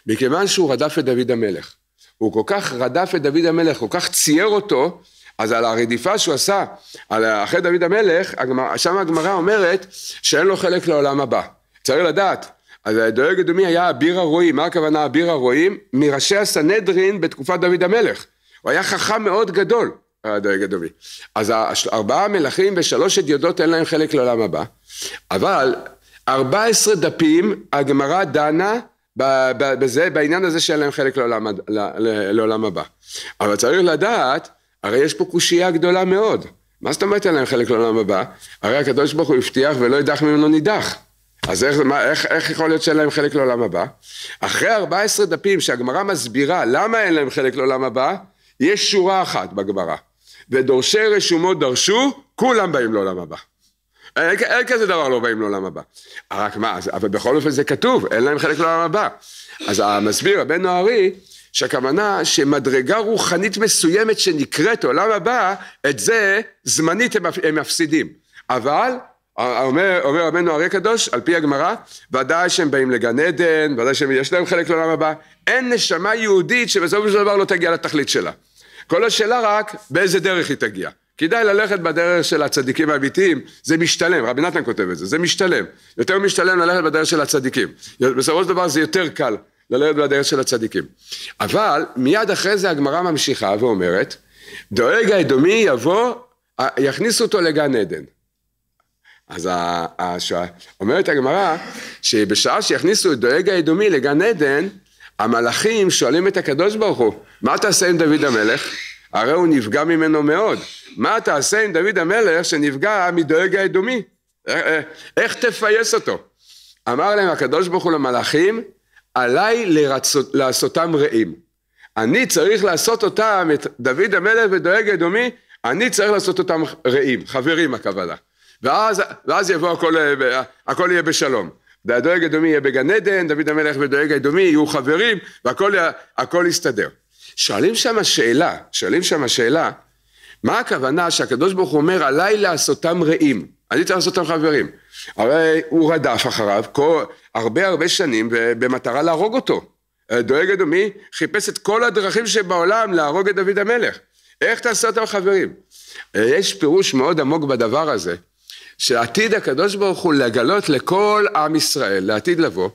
מכיוון שהוא רדף את דוד המלך. הוא כל כך רדף את דוד המלך, כל כך צייר אותו, אז על הרדיפה שהוא עשה, על, אחרי דוד המלך, שם הגמרא אומרת שאין לו חלק לעולם הבא. צריך לדעת. אז הדואג אדומי היה אביר הרועים, מה הכוונה אביר הרועים? מראשי הסנהדרין בתקופת דוד המלך. הוא היה חכם מאוד גדול, הדואג אדומי. אז ארבעה מלכים ושלוש יודות אין להם חלק לעולם הבא, אבל ארבע עשרה דפים הגמרא דנה בזה, בעניין הזה שאין להם חלק לעולם, לעולם הבא. אבל צריך לדעת, הרי יש פה קושייה גדולה מאוד. מה זאת אומרת אין להם חלק לעולם הבא? הרי הקדוש ברוך הוא הבטיח ולא יידח ממנו נידח. אז איך, מה, איך, איך יכול להיות שאין להם חלק לעולם הבא? אחרי 14 דפים שהגמרא מסבירה למה אין להם חלק לעולם הבא, יש שורה אחת בגמרא. ודורשי רשומות דרשו, כולם באים לעולם הבא. אין, אין אין כזה דבר לא באים לעולם הבא. רק מה, אז, אבל בכל אופן זה כתוב, אין להם חלק לעולם הבא. אז המסביר, הבן נוערי, שהכוונה שמדרגה רוחנית מסוימת שנקראת עולם הבא, את זה זמנית הם, הם מפסידים. אבל אומר, אומר רבנו אריה קדוש, על פי הגמרא, ודאי שהם באים לגן עדן, ודאי שיש להם חלק לעולם הבא, אין נשמה יהודית שבסופו של דבר לא תגיע לתכלית שלה. כל השאלה רק, באיזה דרך היא תגיע. כדאי ללכת בדרך של הצדיקים האמיתיים, זה משתלם, רבי נתן כותב את זה, זה משתלם. יותר משתלם ללכת בדרך של הצדיקים. בסופו של דבר זה יותר קל ללכת בדרך של הצדיקים. אבל מיד אחרי זה הגמרא ממשיכה ואומרת, דואג האדומי יבוא, יכניסו אותו לגן עדן. אז השואה, אומרת הגמרא שבשעה שיכניסו את דואג האדומי לגן עדן, המלאכים שואלים את הקדוש ברוך הוא, מה תעשה עם דוד המלך? הרי הוא נפגע ממנו מאוד. מה תעשה עם דוד המלך שנפגע מדואג האדומי? אה, אה, איך תפייס אותו? אמר להם הקדוש ברוך הוא למלאכים, עליי לרצות, לעשותם רעים. אני צריך לעשות אותם, את דוד המלך ודואג האדומי, אני צריך לעשות אותם רעים, חברים הכוונה. ואז, ואז יבוא הכל, הכל יהיה בשלום. והדואג אדומי יהיה בגן עדן, דוד המלך ודואג אדומי יהיו חברים, והכל יסתדר. שואלים שם שאלה, שואלים שם שאלה, מה הכוונה שהקדוש ברוך הוא אומר עליי לעשותם רעים, אני צריך לעשותם חברים. הרי הוא רדף אחריו כל, הרבה הרבה שנים במטרה להרוג אותו. דואג אדומי חיפש את כל הדרכים שבעולם להרוג את דוד המלך. איך תעשה אותם חברים? יש פירוש מאוד עמוק בדבר הזה. שעתיד הקדוש ברוך הוא לגלות לכל עם ישראל, לעתיד לבוא,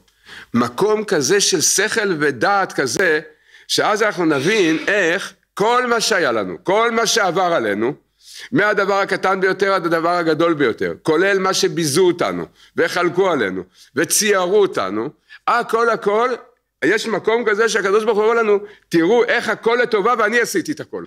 מקום כזה של שכל ודעת כזה, שאז אנחנו נבין איך כל מה שהיה לנו, כל מה שעבר עלינו, מהדבר הקטן ביותר עד הדבר הגדול ביותר, כולל מה שביזו אותנו, וחלקו עלינו, וציירו אותנו, הכל הכל, יש מקום כזה שהקדוש ברוך הוא אומר לנו, תראו איך הכל לטובה ואני עשיתי את הכל.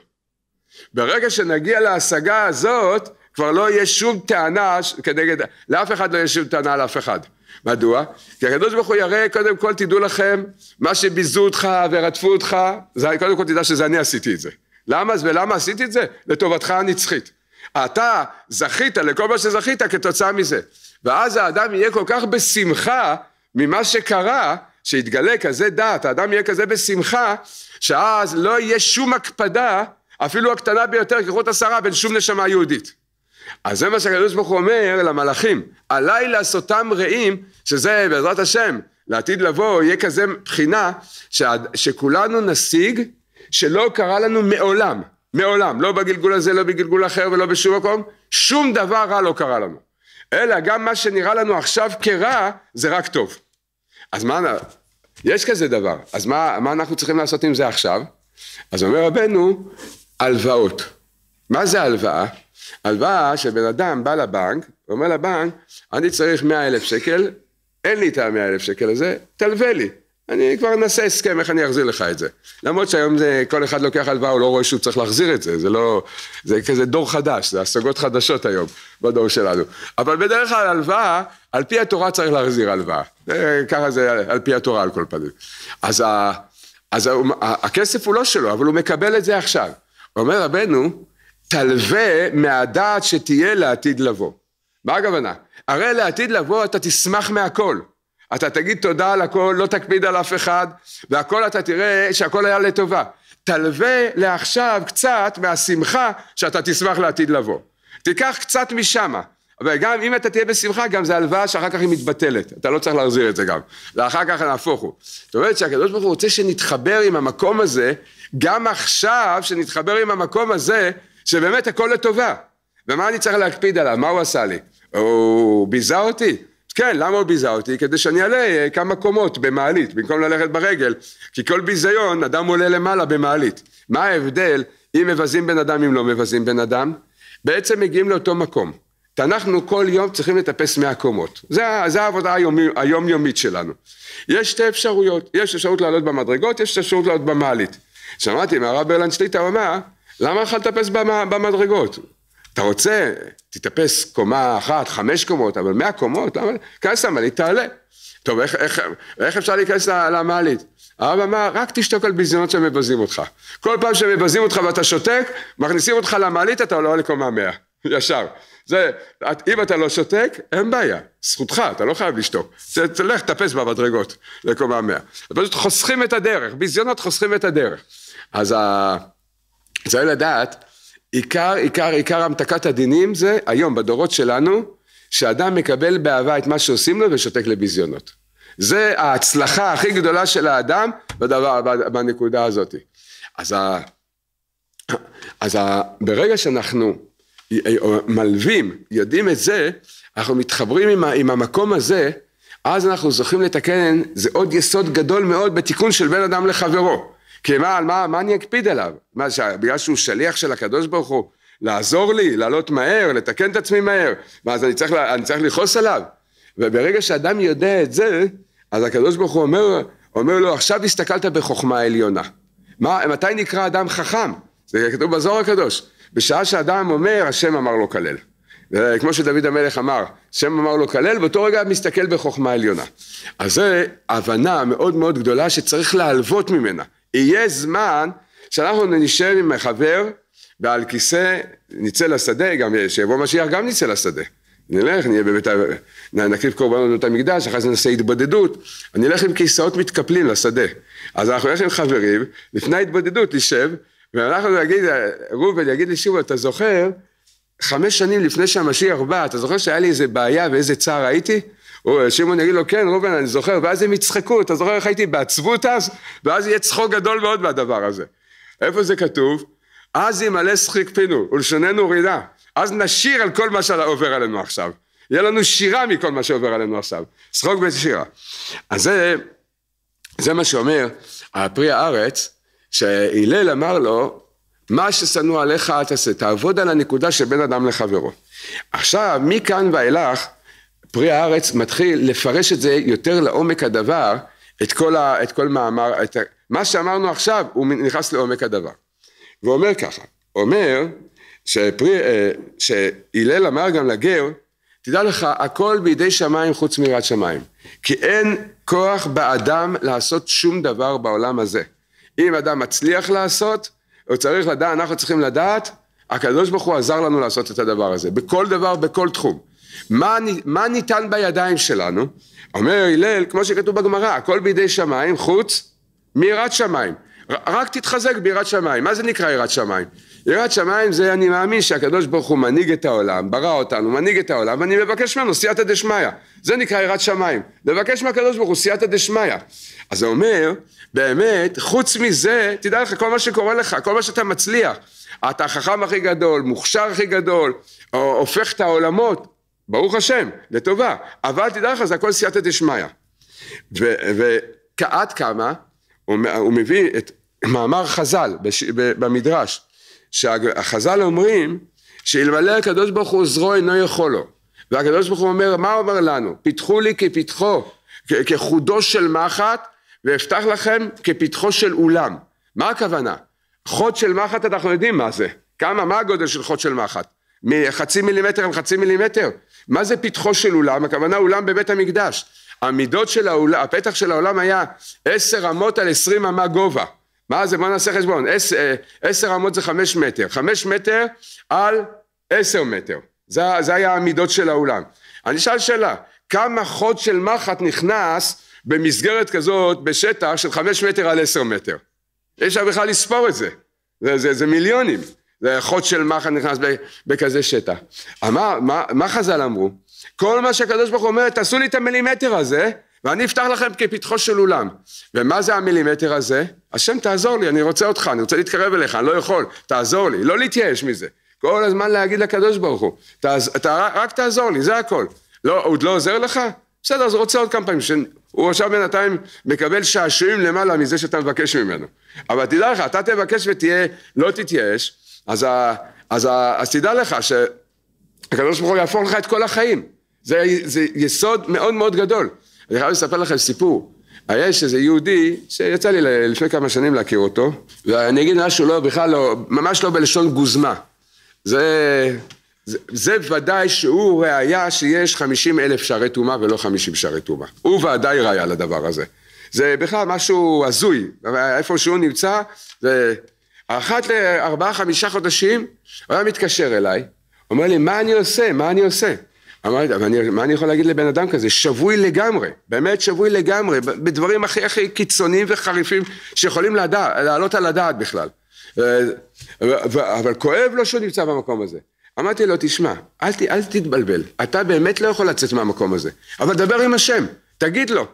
ברגע שנגיע להשגה הזאת, כבר לא יהיה שום טענה כנגד, לאף אחד לא יהיה שום טענה על אף אחד. מדוע? כי הקדוש ברוך הוא יראה, קודם כל תדעו לכם, מה שביזו אותך ורדפו אותך, זה, קודם כל תדע שזה אני עשיתי את זה. למה זה ולמה עשיתי את זה? לטובתך הנצחית. אתה זכית לכל מה שזכית כתוצאה מזה. ואז האדם יהיה כל כך בשמחה ממה שקרה, שיתגלה כזה דעת, האדם יהיה כזה בשמחה, שאז לא יהיה שום הקפדה, אפילו הקטנה ביותר, כחוט השרה, בין שום נשמה יהודית. אז זה מה שהקדוש ברוך הוא אומר למלאכים, עליי לעשותם רעים, שזה בעזרת השם, לעתיד לבוא יהיה כזה בחינה ש... שכולנו נשיג שלא קרה לנו מעולם, מעולם, לא בגלגול הזה, לא בגלגול אחר ולא בשום מקום, שום דבר רע לא קרה לנו. אלא גם מה שנראה לנו עכשיו כרע זה רק טוב. אז מה, יש כזה דבר, אז מה, מה אנחנו צריכים לעשות עם זה עכשיו? אז אומר רבנו, הלוואות. מה זה הלוואה? הלוואה שבן אדם בא לבנק, אומר לבנק, אני צריך 100 אלף שקל, אין לי את המאה אלף שקל הזה, תלווה לי. אני כבר אנסה הסכם, איך אני אחזיר לך את זה. למרות שהיום זה, כל אחד לוקח הלוואה, הוא לא רואה שהוא צריך להחזיר את זה, זה לא, זה כזה דור חדש, זה השגות חדשות היום בדור שלנו. אבל בדרך כלל הלוואה, על פי התורה צריך להחזיר הלוואה. אה, ככה זה על פי התורה על כל פנים. אז, ה, אז ה, הכסף הוא לא שלו, אבל הוא מקבל את זה עכשיו. אומר רבנו, תלווה מהדעת שתהיה לעתיד לבוא. מה הכוונה? הרי לעתיד לבוא אתה תשמח מהכל. אתה תגיד תודה על הכל, לא תקפיד על אף אחד, והכל אתה תראה שהכל היה לטובה. תלווה לעכשיו קצת מהשמחה שאתה תשמח לעתיד לבוא. תיקח קצת משמה. וגם אם אתה תהיה בשמחה, גם זו הלוואה שאחר כך היא מתבטלת. אתה לא צריך להחזיר את זה גם. ואחר כך נהפוך הוא. זאת אומרת שהקדוש ברוך הוא רוצה שנתחבר עם המקום הזה, גם עכשיו שנתחבר עם המקום הזה שבאמת הכל לטובה. ומה אני צריך להקפיד עליו? מה הוא עשה לי? הוא ביזה אותי? כן, למה הוא ביזה אותי? כדי שאני אעלה אה, כמה קומות במעלית, במקום ללכת ברגל. כי כל ביזיון, אדם עולה למעלה במעלית. מה ההבדל אם מבזים בן אדם, אם לא מבזים בן אדם? בעצם מגיעים לאותו מקום. אנחנו כל יום צריכים לטפס 100 קומות. זה, זה העבודה היומי, היומיומית שלנו. יש שתי אפשרויות, יש אפשרות לעלות במדרגות, יש אפשרות לעלות במעלית. שמעתי מהרב ברלנד שליטה, הוא אמר, למה לך לטפס במדרגות? אתה רוצה, תטפס קומה אחת, חמש קומות, אבל מאה קומות, למה? כנס למעלית, תעלה. טוב, איך, איך, איך אפשר להיכנס למעלית? הרב אמר, רק תשתוק על ביזיונות שמבזים אותך. כל פעם שמבזים אותך ואתה שותק, מכניסים אותך למעלית, אתה עולה לקומה מאה. ישר. זה, את, אם אתה לא שותק, אין בעיה, זכותך, אתה לא חייב לשתוק. תלך, תטפס במדרגות לקומה מאה. פשוט חוסכים את הדרך, ביזיונות חוסכים את הדרך. אז ה... צריך לדעת, עיקר, עיקר, עיקר המתקת הדינים זה היום, בדורות שלנו, שאדם מקבל באהבה את מה שעושים לו ושותק לביזיונות. זה ההצלחה הכי גדולה של האדם בדבר, בנקודה הזאת. אז, ה, אז ה, ברגע שאנחנו אה, אה, מלווים, יודעים את זה, אנחנו מתחברים עם, ה, עם המקום הזה, אז אנחנו זוכים לתקן, זה עוד יסוד גדול מאוד בתיקון של בין אדם לחברו. כי מה, על מה, מה אני אקפיד עליו? מה, ש... בגלל שהוא שליח של הקדוש ברוך הוא, לעזור לי, לעלות מהר, לתקן את עצמי מהר, מה, אז אני צריך, אני צריך לכעוס עליו? וברגע שאדם יודע את זה, אז הקדוש ברוך הוא אומר, אומר לו, עכשיו הסתכלת בחוכמה עליונה. מה, מתי נקרא אדם חכם? זה כתוב בזוהר הקדוש. בשעה שאדם אומר, השם אמר לו כלל. כמו שדוד המלך אמר, השם אמר לו כלל, באותו רגע מסתכל בחוכמה עליונה. אז זו הבנה מאוד מאוד גדולה שצריך להלוות ממנה. יהיה זמן שאנחנו נשב עם החבר ועל כיסא נצא לשדה, גם שיבוא משיח גם נצא לשדה. נלך, נהיה בבית ה... נקריב קורבנות בבית המקדש, אחרי זה נעשה התבודדות. אני אלך עם כיסאות מתקפלים לשדה. אז אנחנו נלך עם חברים, לפני ההתבודדות נשב, ואנחנו נגיד, ראובן יגיד לי שוב, אתה זוכר, חמש שנים לפני שהמשיח בא, אתה זוכר שהיה לי איזה בעיה ואיזה צער הייתי? שמעון יגיד לו כן ראובן אני זוכר ואז הם יצחקו אתה זוכר איך הייתי בעצבות אז ואז יהיה צחוק גדול מאוד מהדבר הזה איפה זה כתוב אז ימלא שחיק פינו ולשוננו רינה אז נשיר על כל מה שעובר עלינו עכשיו יהיה לנו שירה מכל מה שעובר עלינו עכשיו צחוק ושירה אז זה זה מה שאומר הפרי הארץ שהלל אמר לו מה ששנוא עליך אל תעשה תעבוד על הנקודה שבין אדם לחברו עכשיו מכאן ואילך פרי הארץ מתחיל לפרש את זה יותר לעומק הדבר, את כל, ה, את כל מאמר, את ה, מה שאמרנו עכשיו הוא נכנס לעומק הדבר. ואומר ככה, אומר אה, שהלל אמר גם לגר, תדע לך הכל בידי שמיים חוץ מיראת שמיים, כי אין כוח באדם לעשות שום דבר בעולם הזה. אם אדם מצליח לעשות, הוא צריך לדעת, אנחנו צריכים לדעת, הקדוש ברוך הוא עזר לנו לעשות את הדבר הזה, בכל דבר, בכל תחום. מה, מה ניתן בידיים שלנו? אומר הלל, כמו שכתוב בגמרא, הכל בידי שמיים חוץ מיראת שמיים. רק תתחזק ביראת שמיים. מה זה נקרא יראת שמיים? יראת שמיים זה אני מאמין שהקדוש ברוך הוא מנהיג את העולם, ברא אותנו, מנהיג את העולם, ואני מבקש ממנו סייעתא דשמיא. זה נקרא יראת שמיים. לבקש מהקדוש ברוך הוא סייעתא דשמיא. אז זה אומר, באמת, חוץ מזה, תדע לך, כל מה שקורה לך, כל מה שאתה מצליח, אתה החכם הכי גדול, מוכשר הכי גדול, הופך את העולמות, ברוך השם, לטובה, אבל תדע לך זה הכל סייעתא דשמיא. ועד כמה הוא, הוא מביא את מאמר חז"ל בש, ב, במדרש, שהחז"ל אומרים שאלמלא הקדוש ברוך הוא עוזרו אינו יכול לו. והקדוש ברוך הוא אומר מה אומר לנו? פיתחו לי כפיתחו, כחודו של מחט ואפתח לכם כפיתחו של אולם. מה הכוונה? חוד של מחט אנחנו יודעים מה זה, כמה, מה הגודל של חוד של מחט? מחצי מילימטר על חצי מילימטר? מה זה פתחו של אולם? הכוונה אולם בבית המקדש. המידות של האולם, הפתח של האולם היה עשר אמות על עשרים אמה גובה. מה זה? בוא נעשה חשבון. אה, עשר אמות זה חמש מטר. חמש מטר על עשר מטר. זה, זה היה המידות של האולם. אני אשאל שאלה, כמה חוד של מחט נכנס במסגרת כזאת בשטח של חמש מטר על עשר מטר? אי אפשר בכלל לספור את זה. זה, זה, זה מיליונים. והחוט של מחל נכנס בכזה שטח. אמר, אה, מה, מה חז"ל אמרו? כל מה שהקדוש ברוך הוא אומר, תעשו לי את המילימטר הזה, ואני אפתח לכם כפתחו של אולם. ומה זה המילימטר הזה? השם תעזור לי, אני רוצה אותך, אני רוצה להתקרב אליך, אני לא יכול, תעזור לי, לא להתייאש מזה. כל הזמן להגיד לקדוש ברוך הוא, תעז, ת, רק תעזור לי, זה הכל. לא, עוד לא עוזר לך? בסדר, אז רוצה עוד כמה פעמים. ש... הוא עכשיו בינתיים מקבל שעשועים למעלה מזה שאתה מבקש ממנו. אבל תדע לך, אתה תבקש ותהיה, לא תתייאש, אז, ה, אז, ה, אז תדע לך שהקדוש ברוך הוא יהפוך לך את כל החיים. זה, זה יסוד מאוד מאוד גדול. אני חייב לספר לכם סיפור. יש איזה יהודי שיצא לי לפני כמה שנים להכיר אותו, ואני אגיד משהו לא, בכלל לא, ממש לא בלשון גוזמה. זה, זה, זה ודאי שהוא ראייה שיש חמישים אלף שערי טומאה ולא חמישים שערי טומאה. הוא ודאי ראייה לדבר הזה. זה בכלל משהו הזוי, איפה שהוא נמצא, זה... אחת לארבעה חמישה חודשים הוא היה מתקשר אליי, אומר לי מה אני עושה, מה אני עושה? אמרתי, ואני, מה אני יכול להגיד לבן אדם כזה? שבוי לגמרי, באמת שבוי לגמרי, בדברים הכי הכי קיצוניים וחריפים שיכולים לדע, לעלות על הדעת בכלל. אה, אבל כואב לו שהוא נמצא במקום הזה. אמרתי לו, תשמע, אל, ת, אל תתבלבל, אתה באמת לא יכול לצאת מהמקום הזה, אבל דבר עם השם, תגיד לו,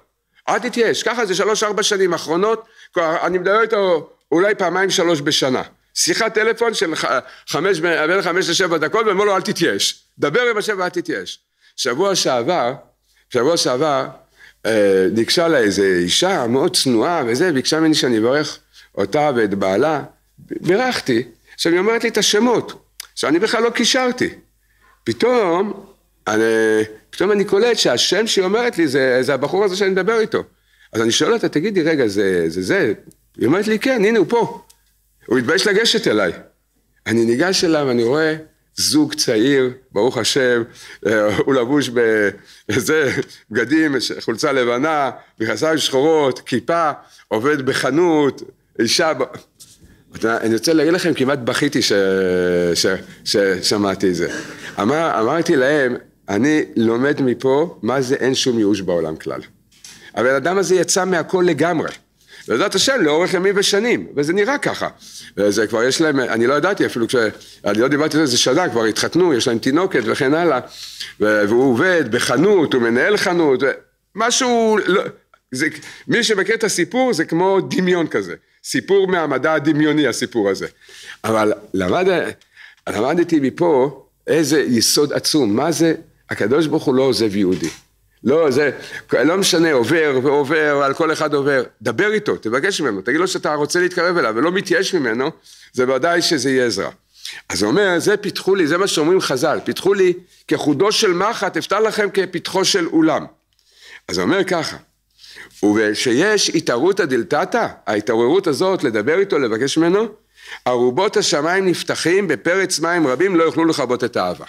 אל תתייאש, ככה זה שלוש ארבע שנים אחרונות, אני מדבר איתו אולי פעמיים שלוש בשנה. שיחת טלפון של חמש, בין חמש לשבע דקות, ואומר לו אל תתייאש. דבר עם השם ואל תתייאש. שבוע שעבר, שבוע שעבר, אה, ניגשה לה איזה אישה מאוד צנועה וזה, ביקשה ממני שאני אברך אותה ואת בעלה. בירכתי. עכשיו היא אומרת לי את השמות. שאני בכלל לא קישרתי. פתאום, אני, פתאום אני קולט שהשם שהיא אומרת לי זה, זה הבחור הזה שאני מדבר איתו. אז אני שואל אותה, תגידי, רגע, זה זה, זה היא אומרת לי, כן, הנה הוא פה. הוא התבייש לגשת אליי. אני ניגש אליו, אני רואה זוג צעיר, ברוך השם, אה, הוא לבוש באיזה בגדים, חולצה לבנה, מכנסיים שחורות, כיפה, עובד בחנות, אישה... אני רוצה להגיד לכם, כמעט בכיתי ששמעתי את זה. אמר, אמרתי להם, אני לומד מפה מה זה אין שום ייאוש בעולם כלל. הבן אדם הזה יצא מהכל לגמרי. בעזרת השם לאורך ימים ושנים, וזה נראה ככה. וזה כבר יש להם, אני לא ידעתי אפילו, כש, אני לא דיברתי על זה שנה, כבר התחתנו, יש להם תינוקת וכן הלאה, והוא עובד בחנות, הוא מנהל חנות, משהו, לא, זה, מי שמכיר את הסיפור זה כמו דמיון כזה, סיפור מהמדע הדמיוני הסיפור הזה. אבל למד, למדתי מפה איזה יסוד עצום, מה זה, הקדוש ברוך הוא לא עוזב יהודי. לא, זה, לא משנה, עובר ועובר, על כל אחד עובר. דבר איתו, תבקש ממנו, תגיד לו שאתה רוצה להתקרב אליו ולא מתייאש ממנו, זה ודאי שזה יהיה עזרה. אז הוא אומר, זה פיתחו לי, זה מה שאומרים חז"ל, פיתחו לי כחודו של מחט, אפתר לכם כפיתחו של אולם. אז הוא אומר ככה, ושיש התערותא דלתתא, ההתעוררות הזאת, לדבר איתו, לבקש ממנו, ארובות השמיים נפתחים בפרץ מים רבים, לא יוכלו לכבות את האהבה.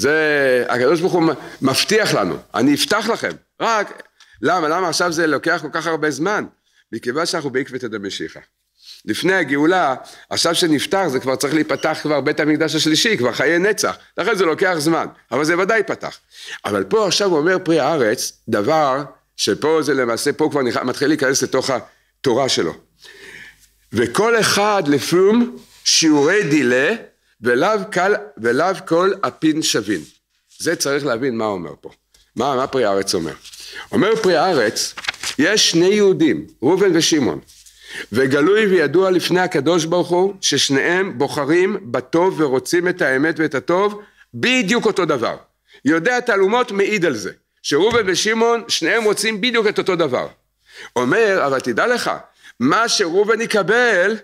זה, הקדוש ברוך הוא מבטיח לנו, אני אפתח לכם, רק, למה, למה עכשיו זה לוקח כל כך הרבה זמן? מכיוון שאנחנו בעקבתא דמשיחא. לפני הגאולה, עכשיו שנפתח זה כבר צריך להיפתח כבר בית המקדש השלישי, כבר חיי נצח, לכן זה לוקח זמן, אבל זה ודאי ייפתח. אבל פה עכשיו הוא אומר פרי הארץ, דבר שפה זה למעשה, פה כבר נכ... מתחיל להיכנס לתוך התורה שלו. וכל אחד לפום שיעורי דילה ולאו קל, ולאו כל אפין שווין. זה צריך להבין מה אומר פה. מה, מה פרי הארץ אומר? אומר פרי הארץ, יש שני יהודים, ראובן ושמעון, וגלוי וידוע לפני הקדוש ברוך הוא, ששניהם בוחרים בטוב ורוצים את האמת ואת הטוב, בדיוק אותו דבר. יודע תעלומות מעיד על זה, שראובן ושמעון, שניהם רוצים בדיוק את אותו דבר. אומר, אבל תדע לך, מה שראובן יקבל,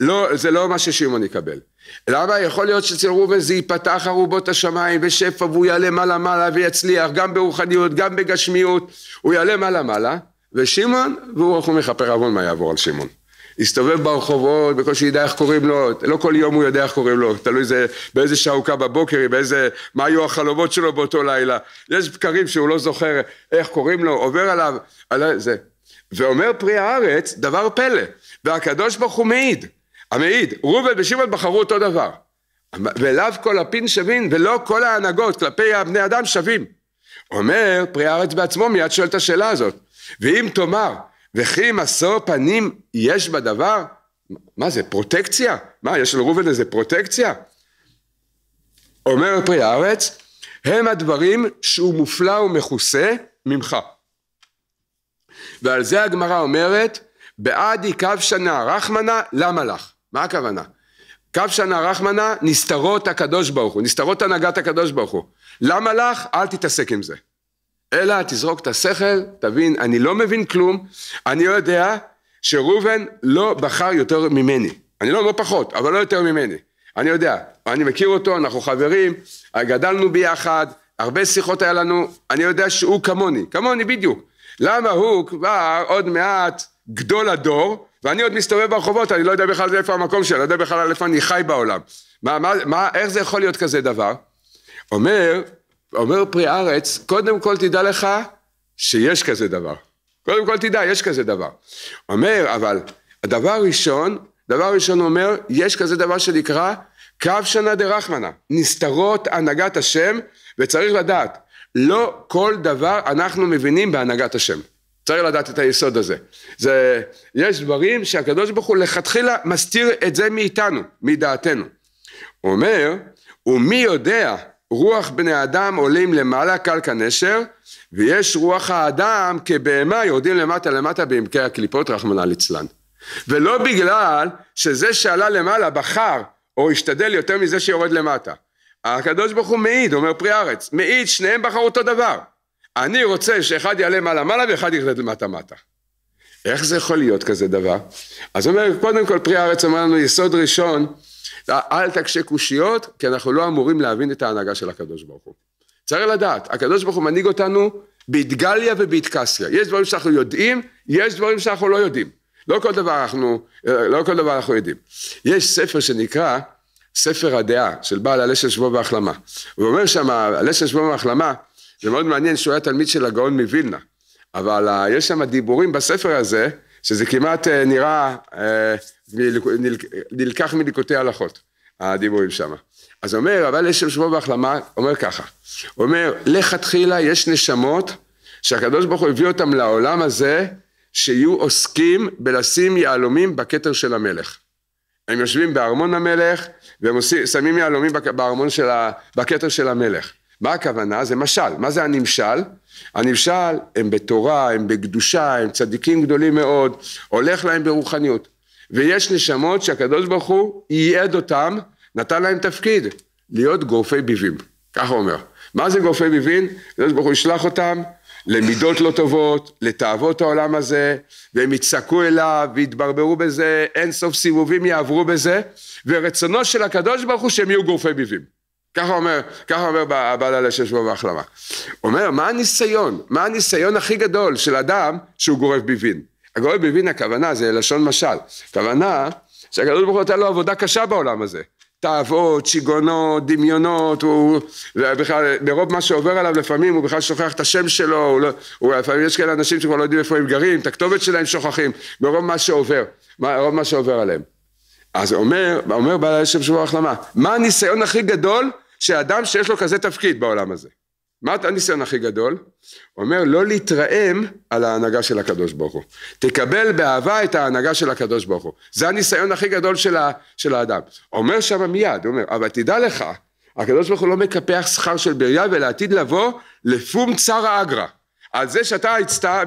לא, זה לא מה ששמעון יקבל. למה? יכול להיות שאצל ראובן זה ייפתח ארובות השמיים ושפע והוא יעלה מעלה מעלה ויצליח גם ברוחניות, גם בגשמיות, הוא יעלה מעלה מעלה, ושמעון, והוא הולך ומכפר עוון מה יעבור על שמעון. יסתובב ברחובות, בקושי ידע איך קוראים לו, לא כל יום הוא יודע איך קוראים לו, תלוי זה, באיזה שעה הוא קם בבוקר, באיזה, מה היו החלומות שלו באותו לילה. יש בקרים שהוא לא זוכר איך קוראים לו, עובר עליו, על זה. ואומר פרי הארץ דבר פלא, והקדוש ברוך הוא מעיד. המעיד, ראובן ושמעון בחרו אותו דבר. ולאו כל הפין שווין, ולא כל ההנהגות כלפי הבני אדם שווים. אומר פרי הארץ בעצמו, מיד שואל את השאלה הזאת. ואם תאמר, וכי משוא פנים יש בדבר? מה זה, פרוטקציה? מה, יש לראובן איזה פרוטקציה? אומר פרי הארץ, הם הדברים שהוא מופלא ומכוסה ממך. ועל זה הגמרא אומרת, בעד עיכב שנה רחמנה, למה לך? מה הכוונה? כבשנה רחמנה נסתרות הקדוש ברוך הוא, נסתרות הנהגת הקדוש ברוך הוא. למה לך? אל תתעסק עם זה. אלא תזרוק את השכל, תבין, אני לא מבין כלום, אני יודע שראובן לא בחר יותר ממני. אני לא, לא פחות, אבל לא יותר ממני. אני יודע, אני מכיר אותו, אנחנו חברים, גדלנו ביחד, הרבה שיחות היה לנו, אני יודע שהוא כמוני, כמוני בדיוק. למה הוא כבר עוד מעט גדול הדור, ואני עוד מסתובב ברחובות, אני לא יודע בכלל איפה המקום שלי, אני לא יודע בכלל איפה אני חי בעולם. מה, מה, מה, איך זה יכול להיות כזה דבר? אומר, אומר פרי ארץ, קודם כל תדע לך שיש כזה דבר. קודם כל תדע, יש כזה דבר. אומר, אבל הדבר הראשון, דבר ראשון אומר, יש כזה דבר שנקרא קו שנה דרחמנה, נסתרות הנהגת השם, וצריך לדעת, לא כל דבר אנחנו מבינים בהנהגת השם. צריך לדעת את היסוד הזה. זה, יש דברים שהקדוש ברוך הוא לכתחילה מסתיר את זה מאיתנו, מדעתנו. הוא אומר, ומי יודע רוח בני אדם עולים למעלה קל כנשר, ויש רוח האדם כבהמה יורדים למטה למטה בעמקי הקליפות, רחמנא ליצלן. ולא בגלל שזה שעלה למעלה בחר או השתדל יותר מזה שיורד למטה. הקדוש ברוך הוא מעיד, אומר פרי ארץ, מעיד שניהם בחרו אותו דבר. אני רוצה שאחד יעלה מעלה-מעלה ואחד ירד למטה-מטה. איך זה יכול להיות כזה דבר? אז אומר, קודם כל פרי הארץ אומר לנו יסוד ראשון, אל תקשה קושיות, כי אנחנו לא אמורים להבין את ההנהגה של הקדוש ברוך הוא. צריך לדעת, הקדוש ברוך הוא מנהיג אותנו באתגליה ובאתקסיה. יש דברים שאנחנו יודעים, יש דברים שאנחנו לא יודעים. לא כל דבר אנחנו, לא כל דבר אנחנו יודעים. יש ספר שנקרא ספר הדעה של בעל עלה שבו והחלמה. הוא אומר שם, עלה שבו והחלמה, זה מאוד מעניין שהוא היה תלמיד של הגאון מווילנה, אבל אה, יש שם דיבורים בספר הזה, שזה כמעט אה, נראה, אה, נלקח מליקוטי הלכות, הדיבורים שם. אז אומר, אבל יש שבו בהחלמה, אומר ככה, הוא אומר, לכתחילה יש נשמות שהקדוש ברוך הוא הביא אותם לעולם הזה, שיהיו עוסקים בלשים יהלומים בכתר של המלך. הם יושבים בארמון המלך, והם שמים יהלומים בארמון של ה... בכתר של המלך. מה הכוונה? זה משל. מה זה הנמשל? הנמשל הם בתורה, הם בקדושה, הם צדיקים גדולים מאוד, הולך להם ברוחניות. ויש נשמות שהקדוש ברוך הוא ייעד אותם, נתן להם תפקיד, להיות גורפי ביבים. ככה הוא אומר. מה זה גורפי ביבים? הקדוש ברוך הוא ישלח אותם למידות לא טובות, לתאוות העולם הזה, והם יצעקו אליו ויתברברו בזה, אין סוף סיבובים יעברו בזה, ורצונו של הקדוש ברוך הוא שהם יהיו גורפי ביבים. ככה אומר, ככה אומר הבעל על השש בו בהחלמה. אומר, מה הניסיון? מה הניסיון הכי גדול של אדם שהוא גורף ביבין? הגורף ביבין הכוונה זה לשון משל. הכוונה שהקדוש ברוך הוא נותן לו עבודה קשה בעולם הזה. תאוות, שיגעונות, דמיונות, הוא בכלל, מרוב מה שעובר עליו לפעמים הוא בכלל שוכח את השם שלו, הוא לא, הוא, לפעמים יש כאלה אנשים שכבר לא יודעים איפה הם גרים, את הכתובת שלהם שוכחים, מרוב מה שעובר, מרוב מה שעובר עליהם. אז אומר, אומר בעל הישב שבוע החלמה, מה הניסיון הכי גדול שאדם שיש לו כזה תפקיד בעולם הזה, מה הניסיון הכי גדול? הוא אומר לא להתרעם על ההנהגה של הקדוש ברוך הוא. תקבל באהבה את ההנהגה של הקדוש ברוך הוא. זה הניסיון הכי גדול של, ה, של האדם. אומר שם מיד, הוא אומר, אבל תדע לך, הקדוש ברוך הוא לא מקפח שכר של בריאה ולעתיד לבוא לפום צרה אגרא. על זה שאתה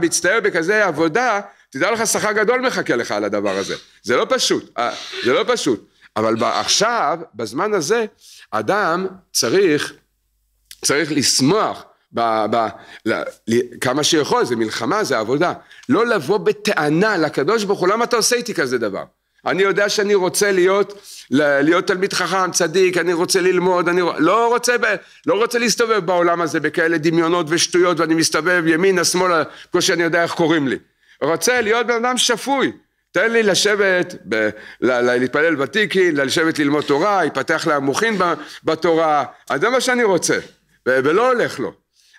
מצטער בכזה עבודה, תדע לך שכר גדול מחכה לך על הדבר הזה. זה לא פשוט, אה, זה לא פשוט. אבל עכשיו, בזמן הזה, אדם צריך, צריך לשמוח ב, ב, ל, ל, כמה שיכול, זה מלחמה, זה עבודה. לא לבוא בטענה לקדוש ברוך הוא, למה אתה עושה איתי כזה דבר? אני יודע שאני רוצה להיות, להיות תלמיד חכם, צדיק, אני רוצה ללמוד, אני לא רוצה, לא רוצה להסתובב בעולם הזה בכאלה דמיונות ושטויות ואני מסתובב ימינה, שמאלה, כמו שאני יודע איך קוראים לי. רוצה להיות בן אדם שפוי, תן לי לשבת, ב, ל, להתפלל בתיקי, לשבת ללמוד תורה, יפתח לה מוחין בתורה, אז זה מה שאני רוצה, ולא הולך לו.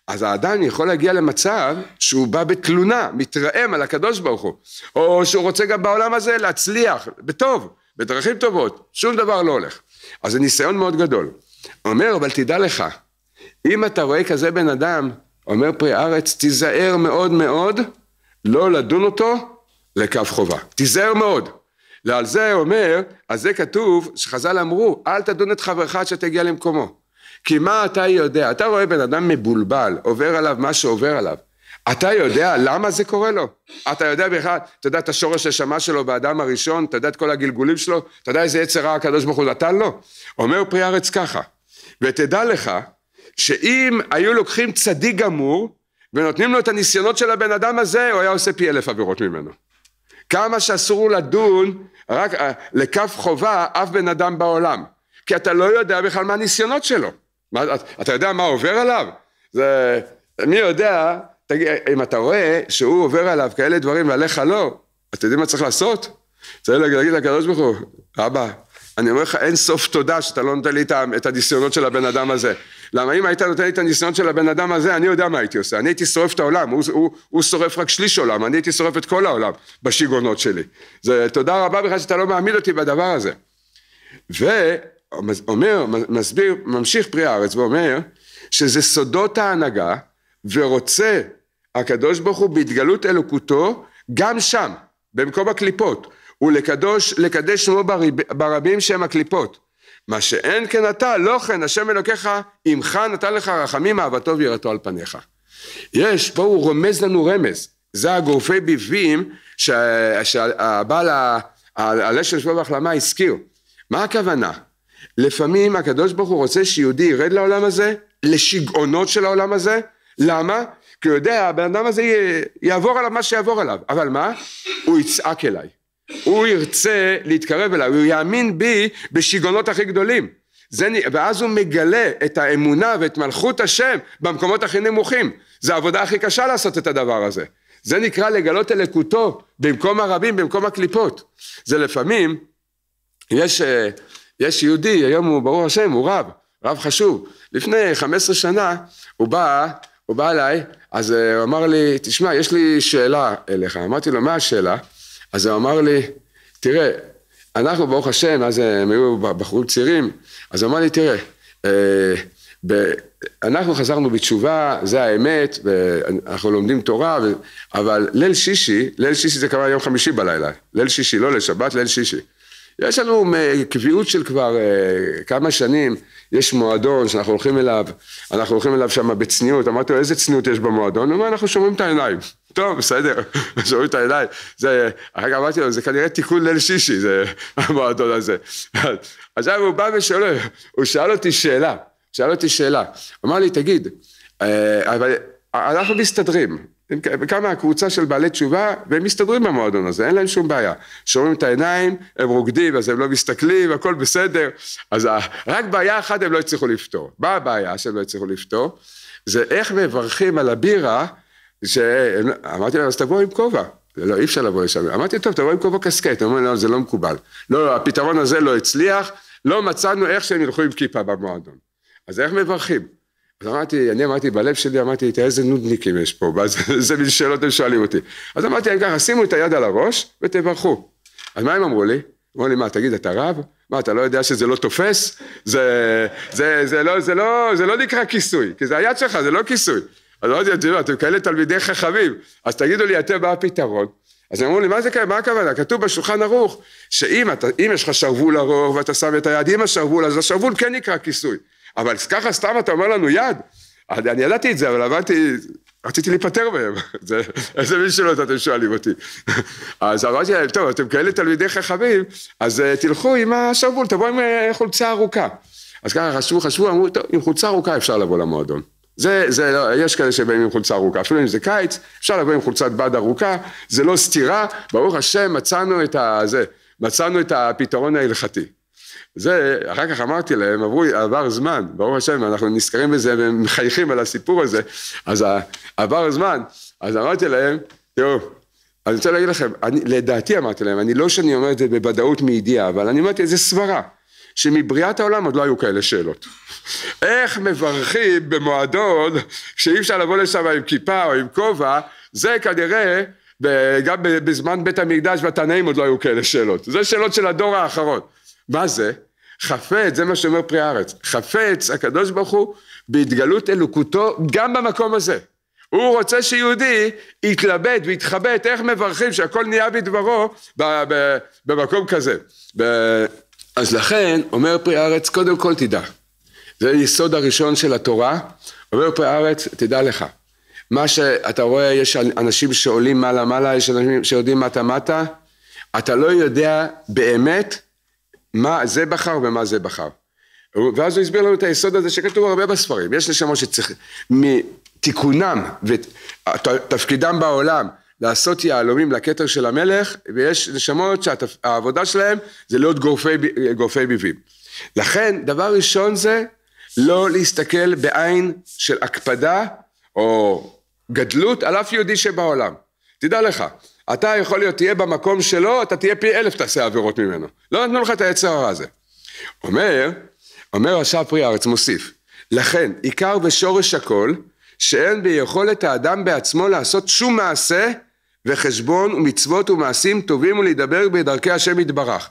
אז האדם יכול להגיע למצב שהוא בא בתלונה, מתרעם על הקדוש ברוך הוא, או שהוא רוצה גם בעולם הזה להצליח, בטוב, בדרכים טובות, שום דבר לא הולך. אז זה ניסיון מאוד גדול. אומר, אבל תדע לך, אם אתה רואה כזה בן אדם, אומר פרי ארץ, תיזהר מאוד מאוד לא לדון אותו לקו חובה. תיזהר מאוד. ועל זה אומר, אז זה כתוב שחז"ל אמרו, אל תדון את חברך עד שתגיע למקומו. כי מה אתה יודע? אתה רואה בן אדם מבולבל, עובר עליו מה שעובר עליו. אתה יודע למה זה קורה לו? אתה יודע בכלל, אתה יודע את השורש הנשמה שלו באדם הראשון, אתה יודע את כל הגלגולים שלו, אתה יודע איזה יצר רע הקדוש ברוך הוא נתן לו? אומר פרי ארץ ככה, ותדע לך שאם היו לוקחים צדיק גמור ונותנים לו את הניסיונות של הבן אדם הזה, הוא היה עושה פי אלף עבירות ממנו. כמה שאסור לדון רק אה, לכף חובה אף בן אדם בעולם. כי אתה לא יודע בכלל מה הניסיונות שלו. מה, אתה יודע מה עובר עליו? זה... מי יודע, תגיד, אם אתה רואה שהוא עובר עליו כאלה דברים ועליך לא, אתה יודע מה צריך לעשות? צריך להגיד לקדוש ברוך הוא, אבא, אני אומר לך אין סוף תודה שאתה לא נותן לי את הניסיונות של הבן אדם הזה. למה אם היית נותן לי את הניסיון של הבן אדם הזה, אני יודע מה הייתי עושה. אני הייתי שורף את העולם, הוא, הוא, הוא שורף רק שליש עולם, אני הייתי שורף את כל העולם בשיגעונות שלי. זה תודה רבה בכלל שאתה לא מעמיד אותי בדבר הזה. ואומר, מסביר, ממשיך פרי הארץ ואומר, שזה סודות ההנהגה, ורוצה הקדוש ברוך הוא בהתגלות אלוקותו גם שם, במקום הקליפות, ולקדוש, לקדש שמו ברבים שהם הקליפות. מה שאין כן אתה, לא כן, השם אלוקיך, עמך נתן לך רחמים, אהבתו ויראתו על פניך. יש, פה הוא רומז לנו רמז. זה הגורפי ביבים שהבעל של שבוע בהחלמה הזכיר. מה הכוונה? לפעמים הקדוש ברוך הוא רוצה שיהודי ירד לעולם הזה, לשיגעונות של העולם הזה, למה? כי הוא יודע, הבן אדם הזה יעבור עליו מה שיעבור עליו, אבל מה? הוא יצעק אליי. הוא ירצה להתקרב אליי, הוא יאמין בי בשיגעונות הכי גדולים. זה, ואז הוא מגלה את האמונה ואת מלכות השם במקומות הכי נמוכים. זו העבודה הכי קשה לעשות את הדבר הזה. זה נקרא לגלות אלקותו במקום הרבים, במקום הקליפות. זה לפעמים, יש, אה, יש יהודי, היום הוא ברור השם, הוא רב, רב חשוב. לפני 15 שנה הוא בא, הוא בא אליי, אז אה, הוא אמר לי, תשמע, יש לי שאלה אליך. אמרתי לו, מה השאלה? אז הוא אמר לי, תראה, אנחנו ברוך השם, אז אה, הם היו בחורים צעירים, אז הוא אמר לי, תראה, אה, ב- אנחנו חזרנו בתשובה, זה האמת, ואנחנו לומדים תורה, ו- אבל ליל שישי, ליל שישי זה קרה יום חמישי בלילה, ליל שישי, לא ליל שבת, ליל שישי. יש לנו אה, קביעות של כבר אה, כמה שנים, יש מועדון שאנחנו הולכים אליו, אנחנו הולכים אליו שם בצניעות, אמרתי לו איזה צניעות יש במועדון? הוא אומר אנחנו שומרים את העיניים. טוב, בסדר, שומרים את העיניים. זה, אחר כך אמרתי לו, זה כנראה תיקון ליל שישי, זה המועדון הזה. אז עכשיו הוא בא ושואל, הוא שאל אותי שאלה, שאל אותי שאלה. אמר לי, תגיד, אה, אבל אנחנו מסתדרים, הם כמה קבוצה של בעלי תשובה והם מסתדרים במועדון הזה, אין להם שום בעיה. שומרים את העיניים, הם רוקדים, אז הם לא מסתכלים, הכל בסדר. אז רק בעיה אחת הם לא הצליחו לפתור. מה הבעיה שהם לא הצליחו לפתור? זה איך מברכים על הבירה, שאמרתי להם, אז תבואו עם כובע. לא, אי אפשר לבוא לשם. אמרתי, טוב, תבואו עם כובע קסקט. הם אומרים, לא, זה לא מקובל. לא, לא, הפתרון הזה לא הצליח, לא מצאנו איך שהם ילכו עם כיפה במועדון. אז איך מברכים? אמרתי, אני אמרתי, בלב שלי אמרתי, תראה איזה נודניקים יש פה, ואז זה מין שאלות הם שואלים אותי. אז אמרתי להם ככה, שימו את היד על הראש ותברכו. אז מה הם אמרו לי? אמרו לי, מה, תגיד, אתה רב? מה, אתה לא יודע שזה לא תופס? זה, זה, זה, לא, זה, לא, זה לא נקרא כיסוי, כי זה היד שלך, זה לא כיסוי. אז אמרתי, תראו, אתם כאלה תלמידי חכמים, אז תגידו לי, אתם, מה הפתרון? אז הם אמרו לי, מה זה, מה הכוונה? כתוב בשולחן ערוך, שאם אתה, יש לך שרוול ארוך ואתה שם את היד עם השרוול, אז השרוול כן נקרא כיסוי. אבל ככה סתם אתה אומר לנו יד. אני, אני ידעתי את זה, אבל הבנתי, רציתי להיפטר מהם, זה, איזה מין שאלות אתם שואלים אותי. אז אמרתי להם, טוב, אתם כאלה תלמידי חכמים, אז uh, תלכו עם השרוול, תבואו עם אה, חולצה ארוכה. אז ככה חשבו, חשבו, אמרו, טוב, עם חולצה ארוכה אפשר לבוא למועדון. זה, זה לא, יש כאלה שבאים עם חולצה ארוכה, אפילו אם זה קיץ, אפשר לבוא עם חולצת בד ארוכה, זה לא סתירה, ברוך השם מצאנו את ה... זה, מצאנו את הפתרון ההלכתי. זה, אחר כך אמרתי להם, עברו, עבר זמן, ברוך השם, אנחנו נזכרים בזה ומחייכים על הסיפור הזה, אז עבר זמן, אז אמרתי להם, תראו, אני רוצה להגיד לכם, אני, לדעתי אמרתי להם, אני לא שאני אומר את זה בוודאות מידיעה, אבל אני אמרתי, זה סברה, שמבריאת העולם עוד לא היו כאלה שאלות. איך מברכים במועדון שאי אפשר לבוא לשם עם כיפה או עם כובע, זה כנראה גם בזמן בית המקדש והתנאים עוד לא היו כאלה שאלות. זה שאלות של הדור האחרון. מה זה? חפץ, זה מה שאומר פרי הארץ. חפץ הקדוש ברוך הוא בהתגלות אלוקותו גם במקום הזה. הוא רוצה שיהודי יתלבט ויתחבט איך מברכים שהכל נהיה בדברו במקום כזה. אז לכן אומר פרי הארץ קודם כל תדע. זה היסוד הראשון של התורה. אומר פרי הארץ תדע לך. מה שאתה רואה יש אנשים שעולים מעלה מעלה יש אנשים שיודעים מטה מטה אתה לא יודע באמת מה זה בחר ומה זה בחר. ואז הוא הסביר לנו את היסוד הזה שכתוב הרבה בספרים, יש נשמות שצריך, מתיקונם ותפקידם בעולם לעשות יהלומים לכתר של המלך, ויש נשמות שהעבודה שלהם זה להיות גורפי, גורפי ביבים. לכן דבר ראשון זה לא להסתכל בעין של הקפדה או גדלות על אף יהודי שבעולם. תדע לך, אתה יכול להיות, תהיה במקום שלו, אתה תהיה פי אלף תעשה עבירות ממנו. לא נתנו לך את היצר הרע הזה. אומר, אומר רשע פרי הארץ, מוסיף, לכן עיקר ושורש הכל, שאין ביכולת האדם בעצמו לעשות שום מעשה וחשבון ומצוות ומעשים טובים ולהידבר בדרכי השם יתברך.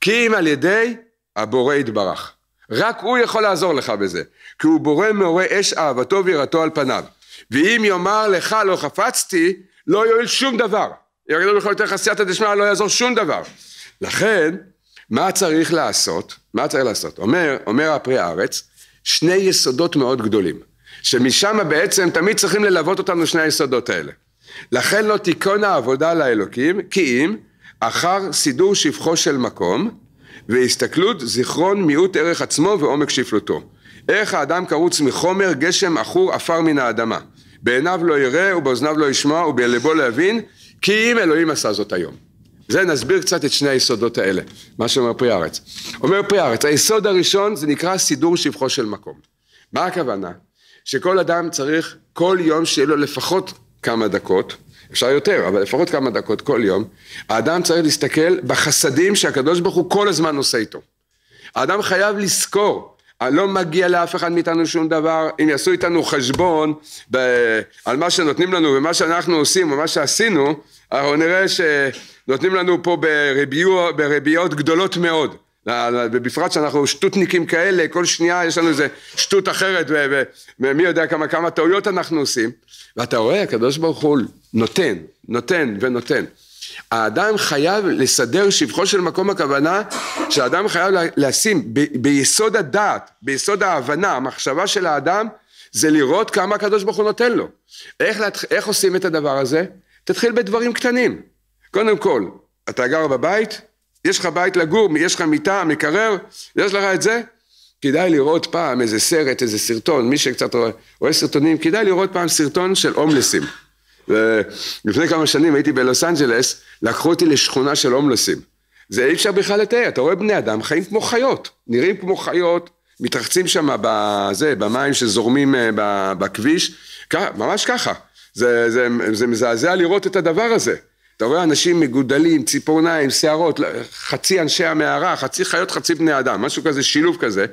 כי אם על ידי הבורא יתברך. רק הוא יכול לעזור לך בזה, כי הוא בורא מעורר אש אהבתו ויראתו על פניו. ואם יאמר לך לא חפצתי, לא יועיל שום דבר. יגידו לך יותר חסייתא דשמיא, לא יעזור שום דבר. לכן, מה צריך לעשות? מה צריך לעשות? אומר, אומר הפרי הארץ, שני יסודות מאוד גדולים, שמשם בעצם תמיד צריכים ללוות אותנו שני היסודות האלה. לכן לא תיכון העבודה לאלוקים, כי אם אחר סידור שבחו של מקום, והסתכלות זיכרון מיעוט ערך עצמו ועומק שפלותו. איך האדם קרוץ מחומר, גשם, עכור, עפר מן האדמה. בעיניו לא יראה ובאוזניו לא ישמע ובלבו לא יבין כי אם אלוהים עשה זאת היום. זה נסביר קצת את שני היסודות האלה, מה שאומר פרי ארץ. אומר פרי ארץ, היסוד הראשון זה נקרא סידור שבחו של מקום. מה הכוונה? שכל אדם צריך כל יום שיהיה לו לפחות כמה דקות, אפשר יותר, אבל לפחות כמה דקות כל יום, האדם צריך להסתכל בחסדים שהקדוש ברוך הוא כל הזמן עושה איתו. האדם חייב לזכור לא מגיע לאף אחד מאיתנו שום דבר, אם יעשו איתנו חשבון ב, על מה שנותנים לנו ומה שאנחנו עושים ומה שעשינו, אנחנו נראה שנותנים לנו פה ברביעו, ברביעיות גדולות מאוד, ובפרט שאנחנו שטותניקים כאלה, כל שנייה יש לנו איזה שטות אחרת ומי יודע כמה, כמה טעויות אנחנו עושים, ואתה רואה, הקדוש ברוך הוא נותן, נותן ונותן. האדם חייב לסדר שבחו של מקום הכוונה שהאדם חייב לשים ב, ביסוד הדעת, ביסוד ההבנה, המחשבה של האדם זה לראות כמה הקדוש ברוך הוא נותן לו. איך, איך עושים את הדבר הזה? תתחיל בדברים קטנים. קודם כל, אתה גר בבית, יש לך בית לגור, יש לך מיטה, מקרר, יש לך את זה? כדאי לראות פעם איזה סרט, איזה סרטון, מי שקצת רואה, רואה סרטונים, כדאי לראות פעם סרטון של הומלסים. לפני כמה שנים הייתי בלוס אנג'לס, לקחו אותי לשכונה של הומלסים. זה אי אפשר בכלל לתאר, אתה רואה בני אדם חיים כמו חיות, נראים כמו חיות, מתרחצים שם בזה, במים שזורמים אה, בכביש, ממש ככה. זה, זה, זה מזעזע לראות את הדבר הזה. אתה רואה אנשים מגודלים, ציפורניים, שערות, חצי אנשי המערה, חצי חיות, חצי בני אדם, משהו כזה, שילוב כזה.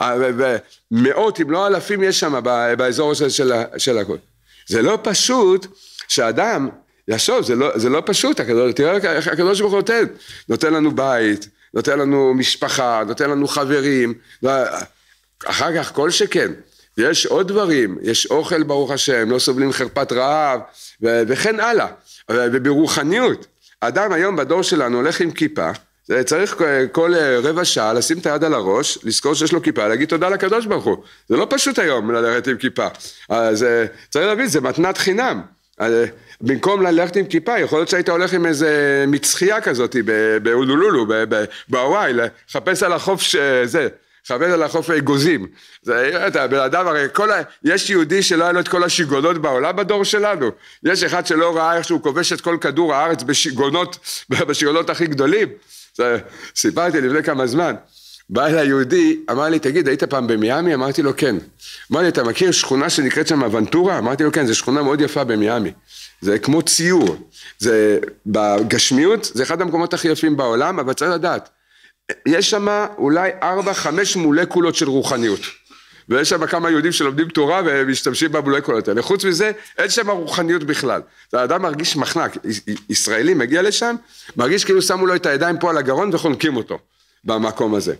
אה, ומאות אם לא אלפים יש שם באזור של, של הכול. זה לא פשוט שאדם יחשוב, זה לא, זה לא פשוט, הקדוש, תראה איך הקדוש ברוך הוא נותן, נותן לנו בית, נותן לנו משפחה, נותן לנו חברים, אחר כך כל שכן, יש עוד דברים, יש אוכל ברוך השם, לא סובלים חרפת רעב ו- וכן הלאה, וברוחניות, אדם היום בדור שלנו הולך עם כיפה, צריך אה, כל אה, רבע שעה לשים את היד על הראש, לזכור שיש לו כיפה, להגיד תודה לקדוש ברוך הוא. זה לא פשוט היום ללכת עם כיפה. אז אה, צריך להבין, זה מתנת חינם. אה, במקום ללכת עם כיפה, יכול להיות שהיית הולך עם איזה מצחייה כזאת באולולולו, בהוואי, לחפש על החוף שזה, לחפש על החוף אגוזים. זה, אתה בן אדם, הרי כל ה... יש יהודי שלא היה לו את כל השיגונות בעולם בדור שלנו. יש אחד שלא ראה איך שהוא כובש את כל כדור הארץ בשיגונות, בשיגונות הכי גדולים. זה, סיפרתי לפני כמה זמן. בא אליי יהודי, אמר לי, תגיד, היית פעם במיאמי? אמרתי לו, כן. אמר לי, אתה מכיר שכונה שנקראת שם אבנטורה? אמרתי לו, כן, זו שכונה מאוד יפה במיאמי. זה כמו ציור. זה, בגשמיות, זה אחד המקומות הכי יפים בעולם, אבל צריך לדעת, יש שם אולי ארבע, חמש מולקולות של רוחניות. ויש שם כמה יהודים שלומדים תורה ומשתמשים במולקולות האלה. חוץ מזה, אין שם רוחניות בכלל. האדם מרגיש מחנק. ישראלי מגיע לשם, מרגיש כאילו שמו לו את הידיים פה על הגרון וחונקים אותו במקום הזה.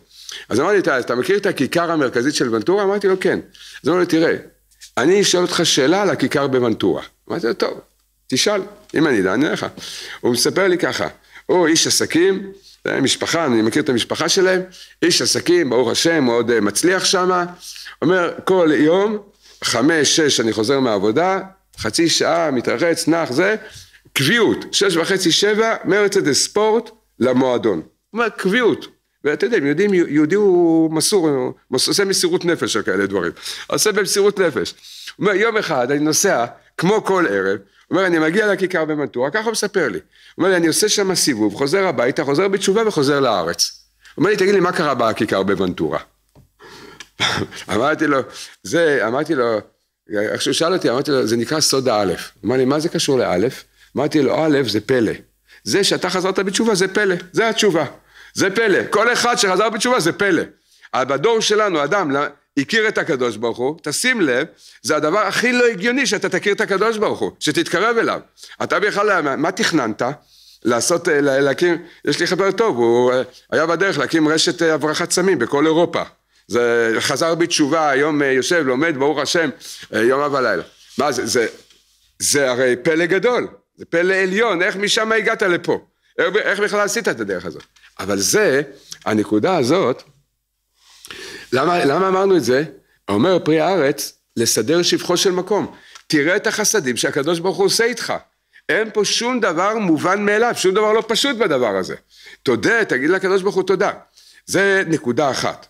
אז אמר לי, אתה, אתה מכיר את הכיכר המרכזית של ונטורה? אמרתי לו, כן. אז אמר לי, תראה, אני אשאל אותך שאלה על הכיכר בוונטורה. אמרתי לו, טוב, תשאל, אם אני אדע, אני אענה לך. הוא מספר לי ככה, הוא איש עסקים, משפחה, אני מכיר את המשפחה שלהם, איש עסקים, ברוך השם, הוא עוד אה, מצליח שם, אומר, כל יום, חמש, שש, אני חוזר מהעבודה, חצי שעה, מתרחץ, נח, זה, קביעות, שש וחצי, שבע, מרצדס ספורט למועדון. הוא אומר, קביעות, ואתה יודע, יודעים, יהודי הוא מסור, הוא עושה מסירות נפש על כאלה דברים, עושה במסירות נפש. הוא אומר, יום אחד אני נוסע, כמו כל ערב, הוא אומר, אני מגיע לכיכר במנטורה, ככה הוא מספר לי. הוא אומר לי, אני עושה שם סיבוב, חוזר הביתה, חוזר בתשובה וחוזר לארץ. הוא אומר לי, תגיד לי, מה קרה בכיכר במנטורה? אמרתי לו, זה, אמרתי לו, איך שהוא שאל אותי, אמרתי לו, זה נקרא סוד האלף. הוא אמר לי, מה זה קשור לאלף? אמרתי לו, אלף זה פלא. זה שאתה חזרת בתשובה זה פלא, זה התשובה. זה פלא. כל אחד שחזר בתשובה זה פלא. אבל בדור שלנו, אדם לא, הכיר את הקדוש ברוך הוא, תשים לב, זה הדבר הכי לא הגיוני שאתה תכיר את הקדוש ברוך הוא, שתתקרב אליו. אתה בכלל, לא מה תכננת? לעשות, אה, להקים, יש לי חבר טוב, הוא אה, היה בדרך להקים רשת אה, הברחת סמים בכל אירופה. זה חזר בתשובה, היום יושב, לומד, ברוך השם, יום ולילה. מה זה, זה, זה הרי פלא גדול, זה פלא עליון, איך משם הגעת לפה? איך, איך בכלל עשית את הדרך הזאת? אבל זה, הנקודה הזאת, למה, למה אמרנו את זה? אומר פרי הארץ, לסדר שבחו של מקום. תראה את החסדים שהקדוש ברוך הוא עושה איתך. אין פה שום דבר מובן מאליו, שום דבר לא פשוט בדבר הזה. תודה, תגיד לקדוש ברוך הוא תודה. זה נקודה אחת.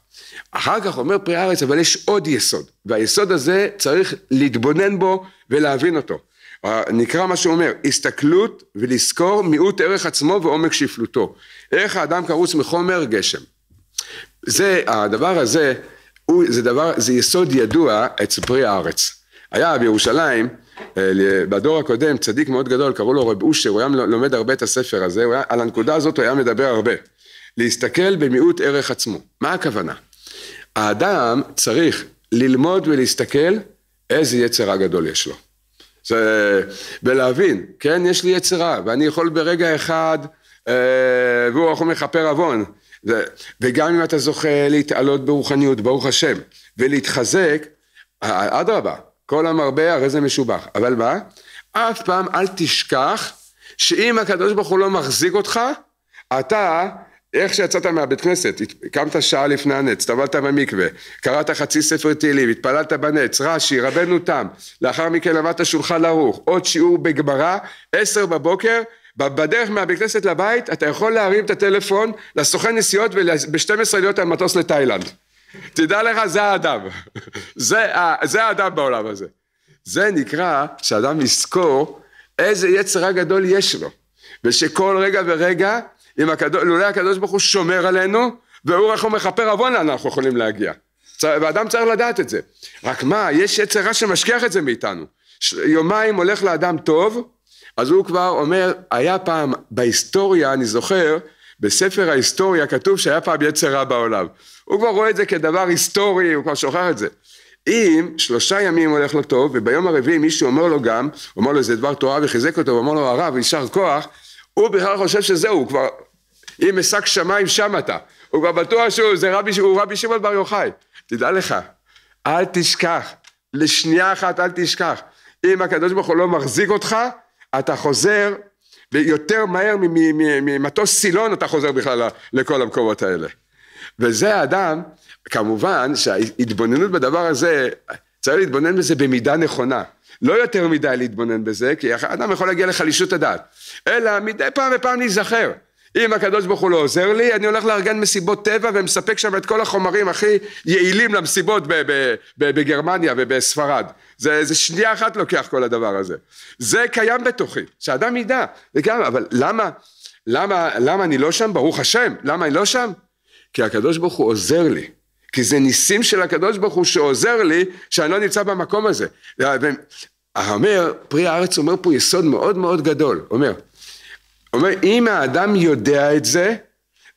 אחר כך אומר פרי הארץ, אבל יש עוד יסוד, והיסוד הזה צריך להתבונן בו ולהבין אותו. אה, נקרא מה שהוא אומר, הסתכלות ולזכור מיעוט ערך עצמו ועומק שפלותו. ערך האדם קרוץ מחומר גשם. זה, הדבר הזה, הוא, זה דבר, זה יסוד ידוע אצל פרי הארץ. היה בירושלים, אה, בדור הקודם, צדיק מאוד גדול, קראו לו רב אושר, הוא היה לומד הרבה את הספר הזה, היה, על הנקודה הזאת הוא היה מדבר הרבה. להסתכל במיעוט ערך עצמו. מה הכוונה? האדם צריך ללמוד ולהסתכל איזה יצר הגדול יש לו. זה, ולהבין, כן, יש לי יצרה, ואני יכול ברגע אחד, אה, והוא יכול לכפר עוון, וגם אם אתה זוכה להתעלות ברוחניות, ברוך השם, ולהתחזק, אה, אדרבה, כל המרבה הרי זה משובח, אבל מה? אף פעם אל תשכח שאם הקדוש ברוך הוא לא מחזיק אותך, אתה איך שיצאת מהבית כנסת, קמת שעה לפני הנץ, טבלת במקווה, קראת חצי ספר תהילים, התפללת בנץ, רש"י, רבנו תם, לאחר מכן למדת שולחן ערוך, עוד שיעור בגמרא, עשר בבוקר, בדרך מהבית כנסת לבית אתה יכול להרים את הטלפון לסוכן נסיעות וב-12 להיות על מטוס לתאילנד. תדע לך, זה האדם. זה, זה האדם בעולם הזה. זה נקרא שאדם יזכור איזה יצר גדול יש לו, ושכל רגע ורגע אם הקדוש, לולא הקדוש ברוך הוא שומר עלינו והוא איך הוא מכפר עוון לאן אנחנו יכולים להגיע ואדם צריך לדעת את זה רק מה יש יצר רע שמשכיח את זה מאיתנו יומיים הולך לאדם טוב אז הוא כבר אומר היה פעם בהיסטוריה אני זוכר בספר ההיסטוריה כתוב שהיה פעם יצר רע בעולם הוא כבר רואה את זה כדבר היסטורי הוא כבר שוכח את זה אם שלושה ימים הולך לו טוב וביום הרביעי מישהו אומר לו גם, אומר לו איזה דבר תורה וחיזק אותו ואומר לו הרב יישר כוח, הוא בכלל חושב שזהו, הוא כבר אם משק שמיים שם אתה. הוא כבר בטוח שהוא זה רבי, רבי שמעון בר יוחאי. תדע לך, אל תשכח, לשנייה אחת אל תשכח. אם הקדוש ברוך הוא לא מחזיק אותך, אתה חוזר ויותר מהר ממטוס סילון אתה חוזר בכלל לכל המקומות האלה. וזה האדם, כמובן שההתבוננות בדבר הזה, צריך להתבונן בזה במידה נכונה. לא יותר מדי להתבונן בזה, כי האדם יכול להגיע לחלישות הדעת, אלא מדי פעם ופעם להיזכר. אם הקדוש ברוך הוא לא עוזר לי, אני הולך לארגן מסיבות טבע ומספק שם את כל החומרים הכי יעילים למסיבות בגרמניה ובספרד. זה, זה שנייה אחת לוקח כל הדבר הזה. זה קיים בתוכי, שאדם ידע. וגם, אבל למה, למה, למה אני לא שם? ברוך השם, למה אני לא שם? כי הקדוש ברוך הוא עוזר לי. כי זה ניסים של הקדוש ברוך הוא שעוזר לי שאני לא נמצא במקום הזה. אומר, פרי הארץ אומר פה יסוד מאוד מאוד גדול. אומר, אומר, אם האדם יודע את זה,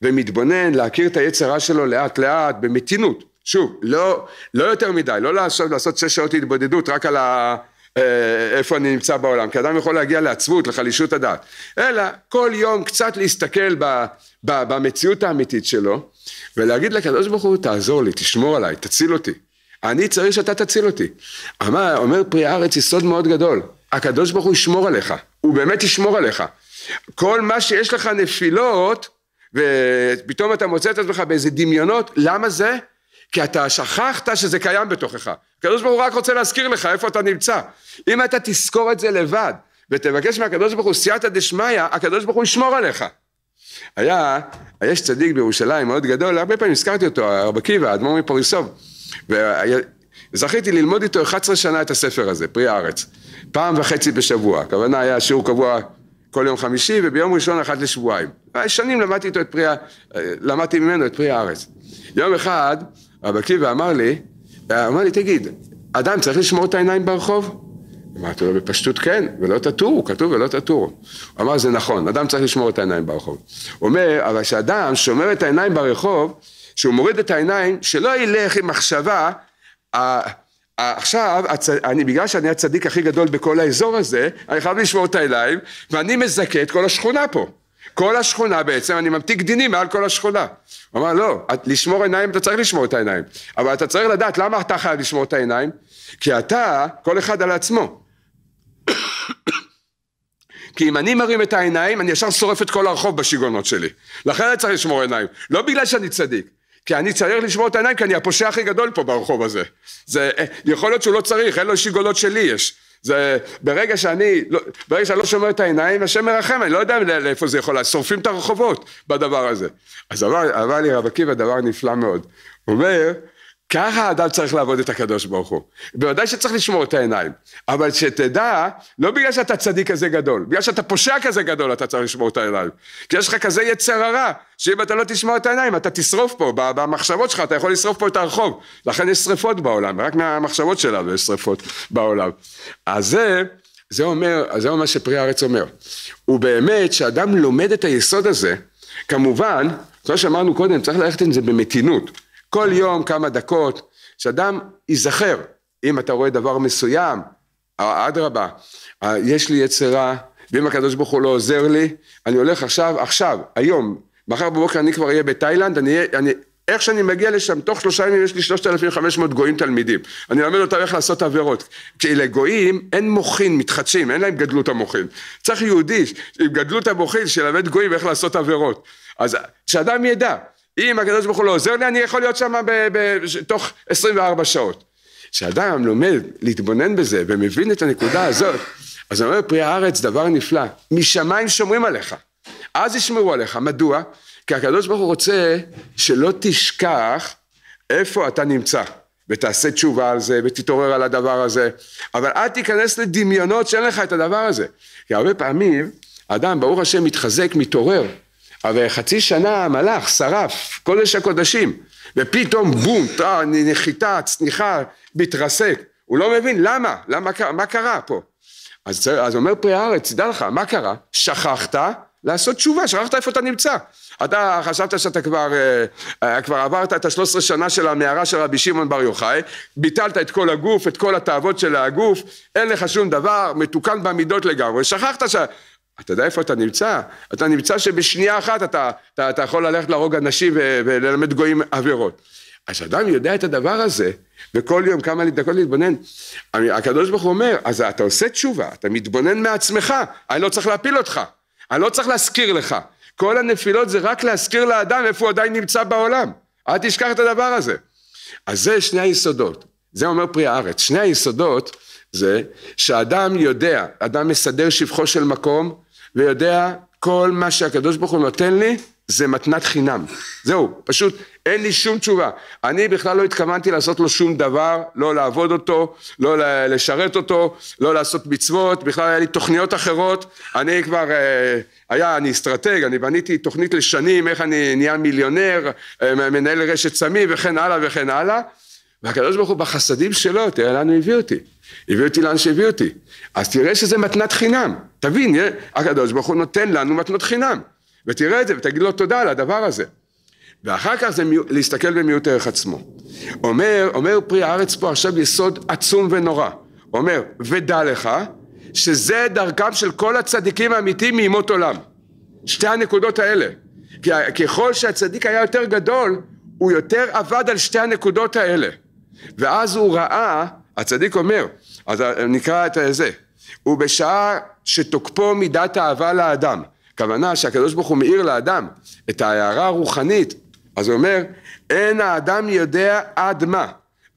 ומתבונן להכיר את היצרה שלו לאט לאט, במתינות, שוב, לא, לא יותר מדי, לא לעשות, לעשות שש שעות התבודדות רק על ה... אה, איפה אני נמצא בעולם, כי אדם יכול להגיע לעצבות, לחלישות הדעת, אלא כל יום קצת להסתכל ב, ב, במציאות האמיתית שלו ולהגיד לקדוש ברוך הוא תעזור לי, תשמור עליי, תציל אותי, אני צריך שאתה תציל אותי. אמר, אומר פרי הארץ יסוד מאוד גדול, הקדוש ברוך הוא ישמור עליך, הוא באמת ישמור עליך, כל מה שיש לך נפילות, ופתאום אתה מוצא את עצמך באיזה דמיונות, למה זה? כי אתה שכחת שזה קיים בתוכך. הקדוש ברוך הוא רק רוצה להזכיר לך איפה אתה נמצא. אם אתה תזכור את זה לבד, ותבקש מהקדוש ברוך הוא סייעתא דשמיא, הקדוש ברוך הוא ישמור עליך. היה, יש צדיק בירושלים מאוד גדול, הרבה פעמים הזכרתי אותו, הרב עקיבא, האדמו"ר מפוריסוב. וזכיתי ללמוד איתו 11 שנה את הספר הזה, פרי הארץ. פעם וחצי בשבוע, הכוונה היה שיעור קבוע כל יום חמישי, וביום ראשון אחת לשבועיים. אה, שנים למדתי איתו את פרי, אה, למדתי ממנו את פרי הארץ. יום אחד, רב עקיבא אמר לי, אה, אמר לי, תגיד, אדם צריך לשמור את העיניים ברחוב? אמרתי לו בפשטות כן, ולא תטור, הוא כתוב ולא תטור. הוא אמר זה נכון, אדם צריך לשמור את העיניים ברחוב. הוא אומר, אבל כשאדם שומר את העיניים ברחוב, שהוא מוריד את העיניים, שלא ילך עם מחשבה, עכשיו, הצ... אני, בגלל שאני הצדיק הכי גדול בכל האזור הזה, אני חייב לשמור את העיניים, ואני מזכה את כל השכונה פה. כל השכונה בעצם, אני ממתיק דינים מעל כל השכונה. הוא אמר, לא, את, לשמור עיניים, אתה צריך לשמור את העיניים. אבל אתה צריך לדעת למה אתה חייב לשמור את העיניים, כי אתה, כל אחד על עצמו. כי אם אני מרים את העיניים, אני ישר שורף את כל הרחוב בשיגעונות שלי. לכן אני צריך לשמור עיניים. לא בגלל שאני צדיק, כי אני צריך לשמור את העיניים, כי אני הפושע הכי גדול פה ברחוב הזה. זה, אה, יכול להיות שהוא לא צריך, אין לו גולות שלי יש. זה, ברגע שאני, לא, ברגע שאני לא שומר את העיניים, השם מרחם, אני לא יודע לאיפה זה יכול, שורפים את הרחובות בדבר הזה. אז אמר לי רב עקיבא דבר נפלא מאוד. הוא אומר, ככה האדם צריך לעבוד את הקדוש ברוך הוא. בוודאי שצריך לשמור את העיניים, אבל שתדע, לא בגלל שאתה צדיק כזה גדול, בגלל שאתה פושע כזה גדול אתה צריך לשמור את העיניים. כי יש לך כזה יצר הרע, שאם אתה לא תשמור את העיניים אתה תשרוף פה, במחשבות שלך אתה יכול לשרוף פה את הרחוב. לכן יש שריפות בעולם, רק מהמחשבות שלנו יש שריפות בעולם. אז זה, זה אומר, זה מה שפרי הארץ אומר. ובאמת, כשאדם לומד את היסוד הזה, כמובן, כמו שאמרנו קודם, צריך ללכת עם זה במתינות. כל יום כמה דקות, שאדם ייזכר, אם אתה רואה דבר מסוים, אה, אדרבה, אה, יש לי יצרה, ואם הקדוש ברוך הוא לא עוזר לי, אני הולך עכשיו, עכשיו, היום, מחר בבוקר אני כבר אהיה בתאילנד, אני, אהיה, אני, איך שאני מגיע לשם, תוך שלושה ימים יש לי 3,500 גויים תלמידים. אני אלמד אותם איך לעשות עבירות. כי לגויים אין מוחין, מתחדשים, אין להם גדלות המוחין. צריך יהודי עם גדלות המוחין שילמד גויים איך לעשות עבירות. אז שאדם ידע, אם הקדוש ברוך הוא לא עוזר לי, אני יכול להיות שם תוך 24 שעות. כשאדם לומד להתבונן בזה ומבין את הנקודה הזאת, אז אומר פרי הארץ דבר נפלא, משמיים שומרים עליך, אז ישמרו עליך, מדוע? כי הקדוש ברוך הוא רוצה שלא תשכח איפה אתה נמצא, ותעשה תשובה על זה, ותתעורר על הדבר הזה, אבל אל תיכנס לדמיונות שאין לך את הדבר הזה, כי הרבה פעמים אדם ברוך השם מתחזק, מתעורר, אבל חצי שנה מלאך, שרף, קודש הקודשים, ופתאום בום, נחיתה, צניחה, מתרסק, הוא לא מבין למה, למה מה קרה פה? אז, אז אומר פרי הארץ, תדע לך, מה קרה? שכחת לעשות תשובה, שכחת איפה אתה נמצא. אתה חשבת שאתה כבר, אה, אה, כבר עברת את השלוש עשרה שנה של המערה של רבי שמעון בר יוחאי, ביטלת את כל הגוף, את כל התאוות של הגוף, אין לך שום דבר, מתוקן במידות לגמרי, שכחת ש... אתה יודע איפה אתה נמצא? אתה נמצא שבשנייה אחת אתה, אתה, אתה יכול ללכת להרוג אנשים וללמד גויים עבירות. אז אדם יודע את הדבר הזה, וכל יום כמה דקות להתבונן, הקדוש ברוך הוא אומר, אז אתה עושה תשובה, אתה מתבונן מעצמך, אני לא צריך להפיל אותך, אני לא צריך להזכיר לך. כל הנפילות זה רק להזכיר לאדם איפה הוא עדיין נמצא בעולם. אל תשכח את הדבר הזה. אז זה שני היסודות, זה אומר פרי הארץ. שני היסודות זה שאדם יודע, אדם מסדר שבחו של מקום, ויודע כל מה שהקדוש ברוך הוא נותן לי זה מתנת חינם. זהו, פשוט אין לי שום תשובה. אני בכלל לא התכוונתי לעשות לו שום דבר, לא לעבוד אותו, לא לשרת אותו, לא לעשות מצוות, בכלל היה לי תוכניות אחרות. אני כבר, אה, היה, אני אסטרטג, אני בניתי תוכנית לשנים, איך אני נהיה מיליונר, אה, מנהל רשת סמי וכן הלאה וכן הלאה. והקדוש ברוך הוא בחסדים שלו, תראה לאן הוא הביא אותי. הביא אותי לאן שהביא אותי. אז תראה שזה מתנת חינם, תבין, אה, הקדוש ברוך הוא נותן לנו מתנות חינם, ותראה את זה ותגיד לו תודה על הדבר הזה. ואחר כך זה מי... להסתכל במיעוט ערך עצמו. אומר, אומר פרי הארץ פה עכשיו יסוד עצום ונורא. אומר, ודע לך שזה דרכם של כל הצדיקים האמיתיים מימות עולם. שתי הנקודות האלה. כי ככל שהצדיק היה יותר גדול, הוא יותר עבד על שתי הנקודות האלה. ואז הוא ראה הצדיק אומר, אז נקרא את זה, ובשעה שתוקפו מידת אהבה לאדם, כוונה שהקדוש ברוך הוא מאיר לאדם את ההערה הרוחנית, אז הוא אומר, אין האדם יודע עד מה,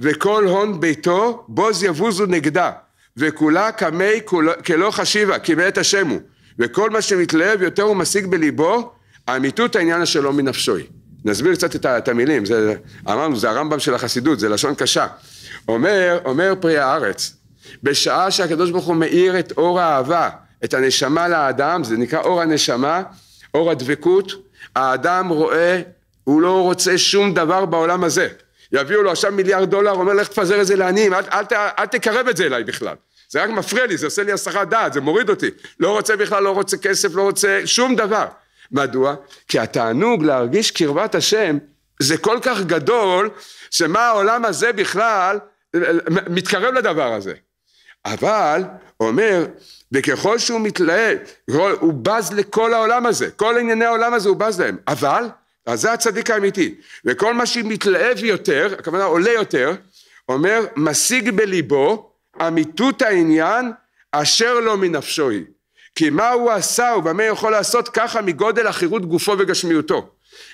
וכל הון ביתו בוז יבוזו נגדה, וכולה קמי כלא חשיבה, כי בעת השם הוא, וכל מה שמתלהב יותר הוא משיג בליבו, אמיתות העניין השלום לא מנפשוי. נסביר קצת את המילים, זה, אמרנו, זה הרמב"ם של החסידות, זה לשון קשה. אומר, אומר פרי הארץ, בשעה שהקדוש ברוך הוא מאיר את אור האהבה, את הנשמה לאדם, זה נקרא אור הנשמה, אור הדבקות, האדם רואה, הוא לא רוצה שום דבר בעולם הזה. יביאו לו עכשיו מיליארד דולר, אומר לך תפזר את זה לעניים, אל, אל, אל, אל תקרב את זה אליי בכלל. זה רק מפריע לי, זה עושה לי הסחת דעת, זה מוריד אותי. לא רוצה בכלל, לא רוצה כסף, לא רוצה שום דבר. מדוע? כי התענוג להרגיש קרבת השם זה כל כך גדול, שמה העולם הזה בכלל מתקרב לדבר הזה. אבל, אומר, וככל שהוא מתלהב, הוא בז לכל העולם הזה, כל ענייני העולם הזה הוא בז להם, אבל, אז זה הצדיק האמיתי, וכל מה שמתלהב יותר, הכוונה עולה יותר, אומר, משיג בליבו אמיתות העניין אשר לא מנפשו היא. כי מה הוא עשה ובמה יכול לעשות ככה מגודל החירות גופו וגשמיותו.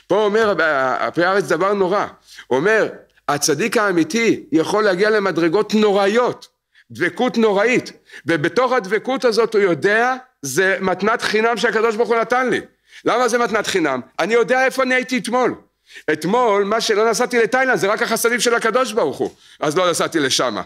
פה אומר אה, אה, הפרי הארץ דבר נורא, הוא אומר הצדיק האמיתי יכול להגיע למדרגות נוראיות, דבקות נוראית, ובתוך הדבקות הזאת הוא יודע, זה מתנת חינם שהקדוש ברוך הוא נתן לי. למה זה מתנת חינם? אני יודע איפה אני הייתי אתמול. אתמול, מה שלא נסעתי לתאילנד זה רק החסדים של הקדוש ברוך הוא, אז לא נסעתי לשם.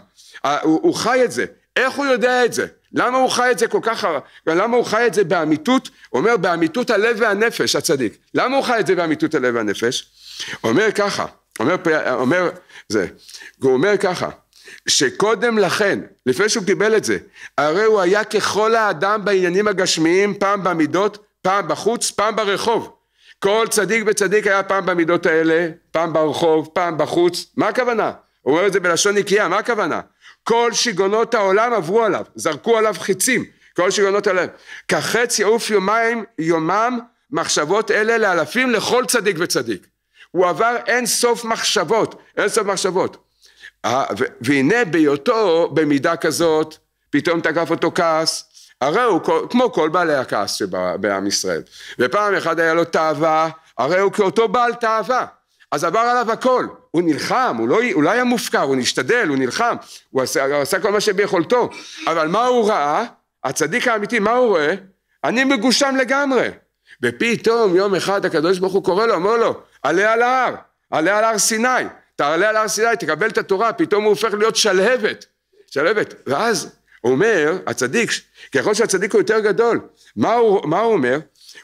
הוא, הוא חי את זה. איך הוא יודע את זה? למה הוא חי את זה כל כך, למה הוא חי את זה באמיתות, הוא אומר באמיתות הלב והנפש, הצדיק. למה הוא חי את זה באמיתות הלב והנפש? הוא אומר ככה, אומר, אומר זה, הוא אומר ככה, שקודם לכן, לפני שהוא קיבל את זה, הרי הוא היה ככל האדם בעניינים הגשמיים, פעם במידות, פעם בחוץ, פעם ברחוב. כל צדיק וצדיק היה פעם במידות האלה, פעם ברחוב, פעם בחוץ, מה הכוונה? הוא אומר את זה בלשון נקייה, מה הכוונה? כל שיגעונות העולם עברו עליו, זרקו עליו חיצים, כל שיגעונות העולם. כחץ יעוף יומיים, יומם מחשבות אלה לאלפים לכל צדיק וצדיק. הוא עבר אין סוף מחשבות, אין סוף מחשבות. והנה בהיותו במידה כזאת, פתאום תקף אותו כעס, הרי הוא כמו כל בעלי הכעס שבעם ישראל. ופעם אחת היה לו תאווה, הרי הוא כאותו בעל תאווה. אז עבר עליו הכל, הוא נלחם, הוא לא, הוא לא היה מופקר, הוא נשתדל, הוא נלחם, הוא עשה, הוא עשה כל מה שביכולתו, אבל מה הוא ראה? הצדיק האמיתי, מה הוא רואה? אני מגושם לגמרי. ופתאום יום אחד הקדוש ברוך הוא קורא לו, אומר לו, עלה על ההר, עלה על הר סיני, תעלה על הר סיני, תקבל את התורה, פתאום הוא הופך להיות שלהבת, שלהבת, ואז אומר הצדיק, ככל שהצדיק הוא יותר גדול, מה הוא, מה הוא אומר?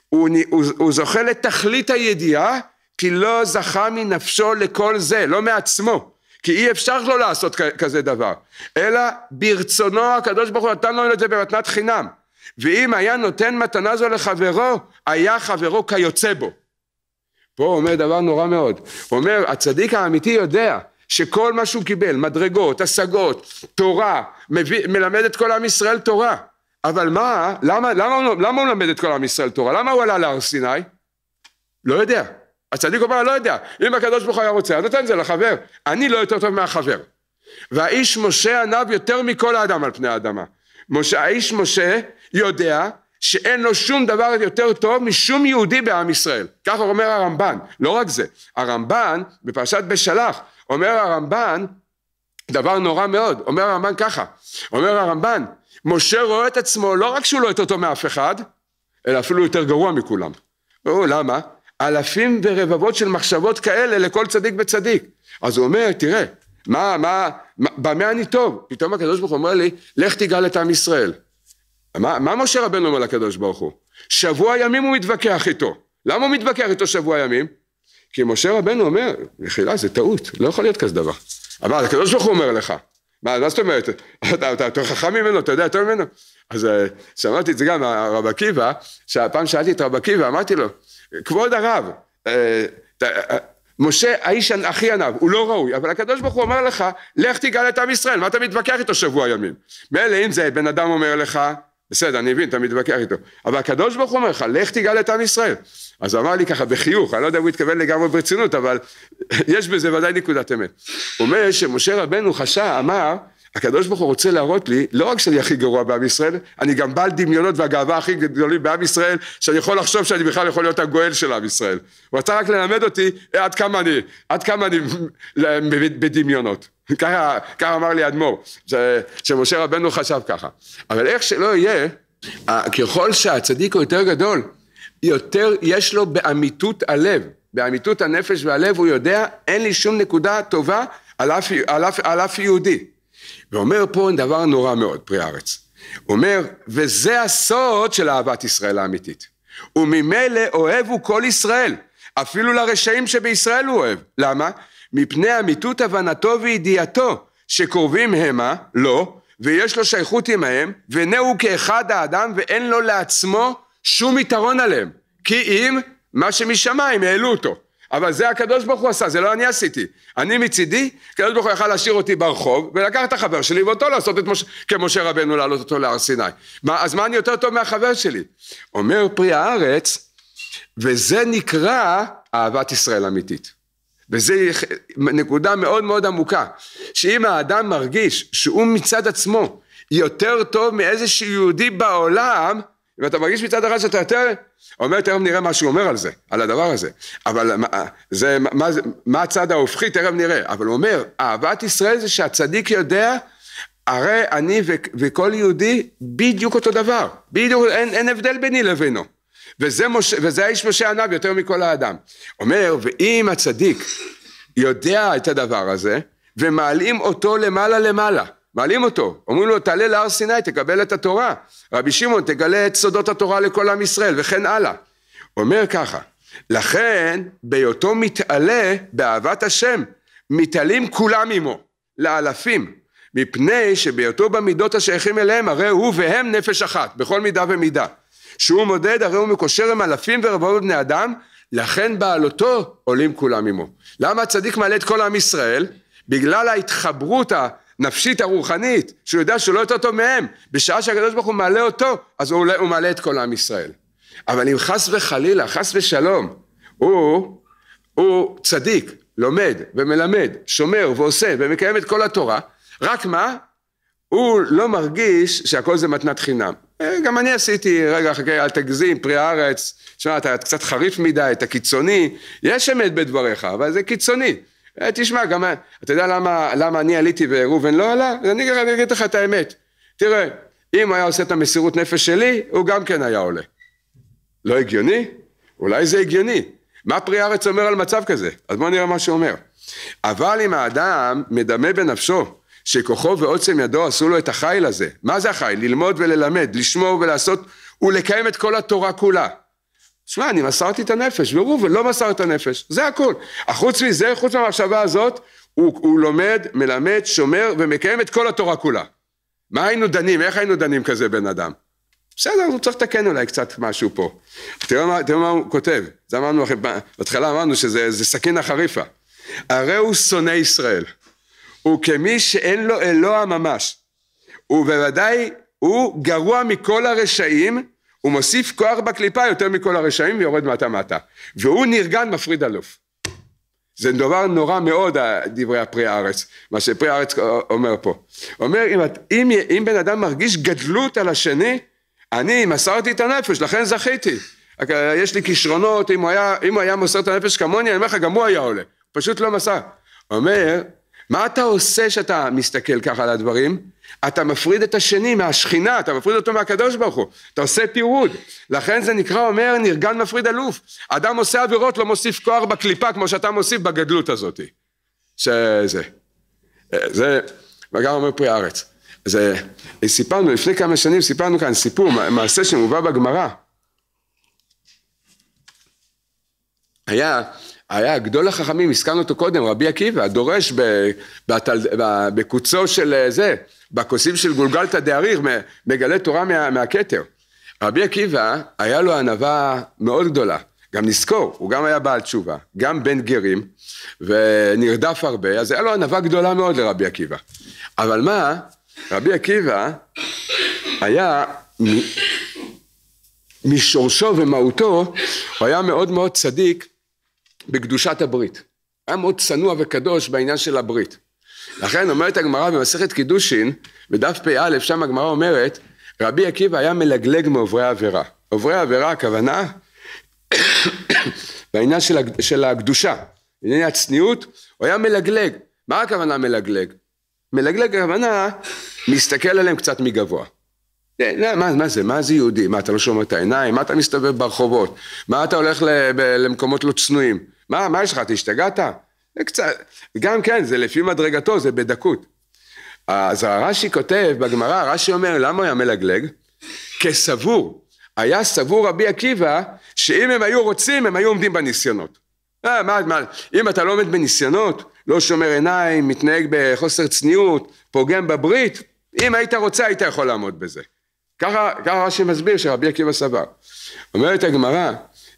הוא, הוא, הוא זוכה לתכלית הידיעה, כי לא זכה מנפשו לכל זה, לא מעצמו. כי אי אפשר לו לא לעשות כזה דבר, אלא ברצונו הקדוש ברוך הוא נתן לו את זה במתנת חינם. ואם היה נותן מתנה זו לחברו, היה חברו כיוצא בו. פה הוא אומר דבר נורא מאוד. הוא אומר, הצדיק האמיתי יודע שכל מה שהוא קיבל, מדרגות, השגות, תורה, מביא, מלמד את כל עם ישראל תורה. אבל מה, למה, למה, למה, הוא מלמד את כל עם ישראל תורה? למה הוא עלה להר סיני? לא יודע. הצדיק אומר, לא יודע. אם הקדוש ברוך הוא היה רוצה, אז נותן את זה לחבר. אני לא יותר טוב מהחבר. והאיש משה עניו יותר מכל האדם על פני האדמה. משה, האיש משה יודע שאין לו שום דבר יותר טוב משום יהודי בעם ישראל. ככה אומר הרמב"ן. לא רק זה, הרמב"ן בפרשת בשלח, אומר הרמב"ן דבר נורא מאוד, אומר הרמב"ן ככה, אומר הרמב"ן, משה רואה את עצמו לא רק שהוא לא יותר טוב מאף אחד, אלא אפילו יותר גרוע מכולם. או, למה? אלפים ורבבות של מחשבות כאלה לכל צדיק וצדיק. אז הוא אומר, תראה, מה, מה, מה במה אני טוב? פתאום הקדוש ברוך הוא אומר לי, לך תגאל את עם ישראל. מה, מה משה רבנו אומר לקדוש ברוך הוא? שבוע ימים הוא מתווכח איתו. למה הוא מתווכח איתו שבוע ימים? כי משה רבנו אומר, מחילה זה טעות, לא יכול להיות כזה דבר. אבל הקדוש ברוך הוא אומר לך, מה, מה זאת אומרת? אתה יותר חכם ממנו, אתה יודע יותר ממנו? אז אה, שמעתי את זה גם, הרב עקיבא, שהפעם שאלתי את רב עקיבא, אמרתי לו, כבוד הרב, אה, אה משה האיש הכי עניו, הוא לא ראוי, אבל הקדוש ברוך הוא אומר לך, לך תגאל את עם ישראל, מה אתה מתווכח איתו שבוע ימים? מילא אם זה בן אדם אומר לך, בסדר, אני מבין, אתה מתווכח איתו. אבל הקדוש ברוך הוא אומר לך, לך תיגע את עם ישראל. אז אמר לי ככה בחיוך, אני לא יודע אם הוא התכוון לגמרי ברצינות, אבל יש בזה ודאי נקודת אמת. הוא אומר שמשה רבנו חשב, אמר, הקדוש ברוך הוא רוצה להראות לי, לא רק שאני הכי גרוע בעם ישראל, אני גם בעל דמיונות והגאווה הכי גדולים בעם ישראל, שאני יכול לחשוב שאני בכלל יכול להיות הגואל של עם ישראל. הוא רצה רק ללמד אותי אה, עד כמה אני, עד כמה אני בדמיונות. ככה, ככה אמר לי אדמו"ר, שמשה רבנו חשב ככה. אבל איך שלא יהיה, ככל שהצדיק הוא יותר גדול, יותר יש לו באמיתות הלב, באמיתות הנפש והלב, הוא יודע, אין לי שום נקודה טובה על אף, על אף, על אף יהודי. ואומר פה דבר נורא מאוד, פרי הארץ. הוא אומר, וזה הסוד של אהבת ישראל האמיתית. וממילא אוהב הוא כל ישראל, אפילו לרשעים שבישראל הוא אוהב. למה? מפני אמיתות הבנתו וידיעתו, שקרובים המה, לא, ויש לו שייכות עמהם, ונהו כאחד האדם ואין לו לעצמו שום יתרון עליהם, כי אם מה שמשמיים העלו אותו. אבל זה הקדוש ברוך הוא עשה, זה לא אני עשיתי. אני מצידי, הקדוש ברוך הוא יכל להשאיר אותי ברחוב, ולקח את החבר שלי ואותו לעשות את מש... כמשה רבנו להעלות אותו להר סיני. מה, אז מה אני יותר טוב מהחבר שלי? אומר פרי הארץ, וזה נקרא אהבת ישראל אמיתית. וזו נקודה מאוד מאוד עמוקה, שאם האדם מרגיש שהוא מצד עצמו יותר טוב מאיזשהו יהודי בעולם, אם אתה מרגיש מצד אחד שאתה יותר, אומר תכף נראה מה שהוא אומר על זה, על הדבר הזה, אבל מה, זה, מה, מה הצד ההופכי תכף נראה, אבל הוא אומר אהבת ישראל זה שהצדיק יודע הרי אני ו- וכל יהודי בדיוק אותו דבר, בדיוק אין, אין הבדל ביני לבינו וזה, משה, וזה האיש משה ענב יותר מכל האדם. אומר, ואם הצדיק יודע את הדבר הזה, ומעלים אותו למעלה למעלה, מעלים אותו, אומרים לו תעלה להר סיני תקבל את התורה, רבי שמעון תגלה את סודות התורה לכל עם ישראל וכן הלאה. אומר ככה, לכן בהיותו מתעלה באהבת השם, מתעלים כולם עמו, לאלפים, מפני שבהיותו במידות השייכים אליהם הרי הוא והם נפש אחת, בכל מידה ומידה. שהוא מודד הרי הוא מקושר עם אלפים ורבבות בני אדם, לכן בעלותו עולים כולם עמו. למה הצדיק מעלה את כל עם ישראל? בגלל ההתחברות הנפשית הרוחנית, שהוא יודע שהוא לא יותר טוב מהם, בשעה שהקדוש ברוך הוא מעלה אותו, אז הוא, הוא מעלה את כל עם ישראל. אבל אם חס וחלילה, חס ושלום, הוא, הוא צדיק, לומד ומלמד, שומר ועושה ומקיים את כל התורה, רק מה? הוא לא מרגיש שהכל זה מתנת חינם. אה, גם אני עשיתי, רגע, חכה, אל תגזים, פרי הארץ, תשמע, אתה קצת חריף מדי, אתה קיצוני, יש אמת בדבריך, אבל זה קיצוני. אה, תשמע, גם, אתה יודע למה, למה אני עליתי וראובן לא עלה? אני, אני אגיד לך את האמת. תראה, אם הוא היה עושה את המסירות נפש שלי, הוא גם כן היה עולה. לא הגיוני? אולי זה הגיוני. מה פרי הארץ אומר על מצב כזה? אז בואו נראה מה שהוא אומר. אבל אם האדם מדמה בנפשו שכוחו ועוצם ידו עשו לו את החיל הזה. מה זה החיל? ללמוד וללמד, לשמור ולעשות ולקיים את כל התורה כולה. שמע, אני מסרתי את הנפש, וראובן לא מסר את הנפש, זה הכול. חוץ מזה, חוץ מהמחשבה הזאת, הוא, הוא לומד, מלמד, שומר ומקיים את כל התורה כולה. מה היינו דנים? איך היינו דנים כזה בן אדם? בסדר, הוא צריך לתקן אולי קצת משהו פה. תראו מה, תראו מה הוא כותב, זה אמרנו, בהתחלה אמרנו שזה סכינה חריפה. הרי הוא שונא ישראל. הוא כמי שאין לו אלוה ממש. ובוודאי הוא גרוע מכל הרשעים, הוא מוסיף כוח בקליפה יותר מכל הרשעים ויורד מטה מטה. והוא נרגן מפריד אלוף. זה דבר נורא מאוד דברי הפרי הארץ, מה שפרי הארץ אומר פה. אומר אם, אם, אם בן אדם מרגיש גדלות על השני, אני מסרתי את הנפש, לכן זכיתי. אה, יש לי כישרונות, אם הוא היה, אם הוא היה מוסר את הנפש כמוני, אני אומר לך, גם הוא היה עולה. פשוט לא מסר. אומר, מה אתה עושה שאתה מסתכל ככה על הדברים? אתה מפריד את השני מהשכינה, אתה מפריד אותו מהקדוש ברוך הוא, אתה עושה פירוד. לכן זה נקרא אומר נרגן מפריד אלוף. אדם עושה עבירות לא מוסיף כוח בקליפה כמו שאתה מוסיף בגדלות הזאת. שזה. זה, וגם אומר פרי הארץ. זה, סיפרנו לפני כמה שנים, סיפרנו כאן סיפור, מעשה שמובא בגמרא. היה היה גדול החכמים, הזכרנו אותו קודם, רבי עקיבא, דורש בתל, בקוצו של אה, זה, בכוסים של גולגלתא דאריך, מגלה תורה מה, מהכתר. רבי עקיבא, היה לו ענווה מאוד גדולה. גם נזכור, הוא גם היה בעל תשובה, גם בן גרים, ונרדף הרבה, אז היה לו ענווה גדולה מאוד לרבי עקיבא. אבל מה, רבי עקיבא היה מ... משורשו ומהותו, הוא היה מאוד מאוד צדיק בקדושת הברית. היה מאוד צנוע וקדוש בעניין של הברית. לכן אומרת הגמרא במסכת קידושין, בדף פא, שם הגמרא אומרת, רבי עקיבא היה מלגלג מעוברי העבירה. עוברי העבירה הכוונה בעניין של, של הקדושה, בעניין הצניעות, הוא היה מלגלג. מה הכוונה מלגלג? מלגלג הכוונה, מסתכל עליהם קצת מגבוה. מה, מה זה? מה זה יהודי? מה, אתה לא שומע את העיניים? מה אתה מסתובב ברחובות? מה אתה הולך למקומות לא צנועים? מה, מה יש לך, אתה השתגעת? זה קצת, גם כן, זה לפי מדרגתו, זה בדקות. אז הרש"י כותב בגמרא, רש"י אומר, למה הוא היה מלגלג? כסבור. היה סבור רבי עקיבא, שאם הם היו רוצים, הם היו עומדים בניסיונות. אה, מה, מה, אם אתה לא עומד בניסיונות, לא שומר עיניים, מתנהג בחוסר צניעות, פוגם בברית, אם היית רוצה, היית יכול לעמוד בזה. ככה, ככה רש"י מסביר שרבי עקיבא סבר. אומרת הגמרא,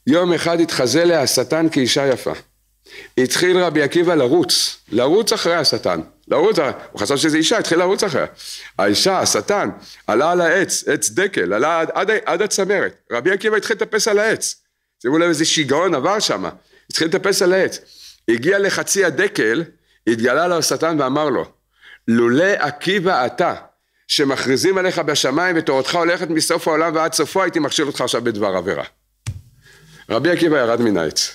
יום אחד התחזה לה השטן כאישה יפה. התחיל רבי עקיבא לרוץ, לרוץ אחרי השטן, לרוץ, הוא חשב שזה אישה, התחיל לרוץ אחריה. האישה, השטן, עלה על העץ, עץ דקל, עלה עד, עד, עד הצמרת. רבי עקיבא התחיל לטפס על העץ. שימו לב איזה שיגעון עבר שם, התחיל לטפס על העץ. הגיע לחצי הדקל, התגלה לו השטן ואמר לו, לולא עקיבא אתה, שמכריזים עליך בשמיים ותורתך הולכת מסוף העולם ועד סופו, הייתי מכשיל אותך עכשיו בדבר עבירה. רבי עקיבא ירד מן העץ.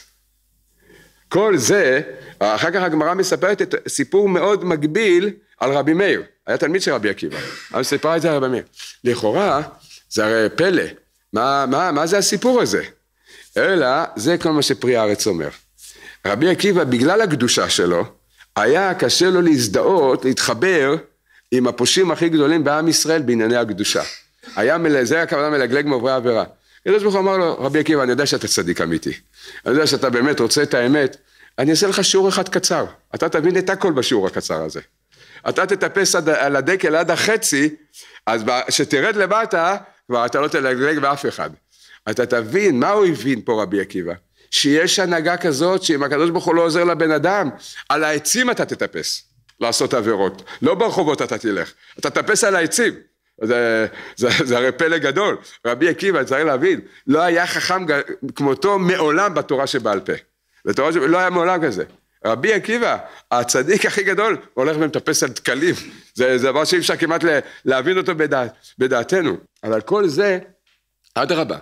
כל זה, אחר כך הגמרא מספרת את סיפור מאוד מגביל על רבי מאיר, היה תלמיד של רבי עקיבא, אבל סיפרה את זה על רבי מאיר. לכאורה, זה הרי פלא, מה, מה, מה זה הסיפור הזה? אלא, זה כל מה שפרי הארץ אומר. רבי עקיבא, בגלל הקדושה שלו, היה קשה לו להזדהות, להתחבר עם הפושעים הכי גדולים בעם ישראל בענייני הקדושה. היה, מלזה הכוונה מלגלג מעוברי עבירה. הקדוש ברוך הוא אמר לו, רבי עקיבא, אני יודע שאתה צדיק אמיתי. אני יודע שאתה באמת רוצה את האמת. אני אעשה לך שיעור אחד קצר. אתה תבין את הכל בשיעור הקצר הזה. אתה תטפס עד, על הדקל עד החצי, אז כשתרד למטה, כבר אתה לא תלגלג באף אחד. אתה תבין, מה הוא הבין פה רבי עקיבא? שיש הנהגה כזאת שאם הקדוש ברוך הוא לא עוזר לבן אדם, על העצים אתה תטפס לעשות עבירות. לא ברחובות אתה תלך, אתה תטפס על העצים. זה, זה, זה הרי פלא גדול, רבי עקיבא, צריך להבין, לא היה חכם כמותו מעולם בתורה שבעל פה. בתורה שבעל לא היה מעולם כזה. רבי עקיבא, הצדיק הכי גדול, הולך ומטפס על דקלים. זה, זה דבר שאי אפשר כמעט להבין אותו בדע, בדעתנו. אבל כל זה, אדרבה.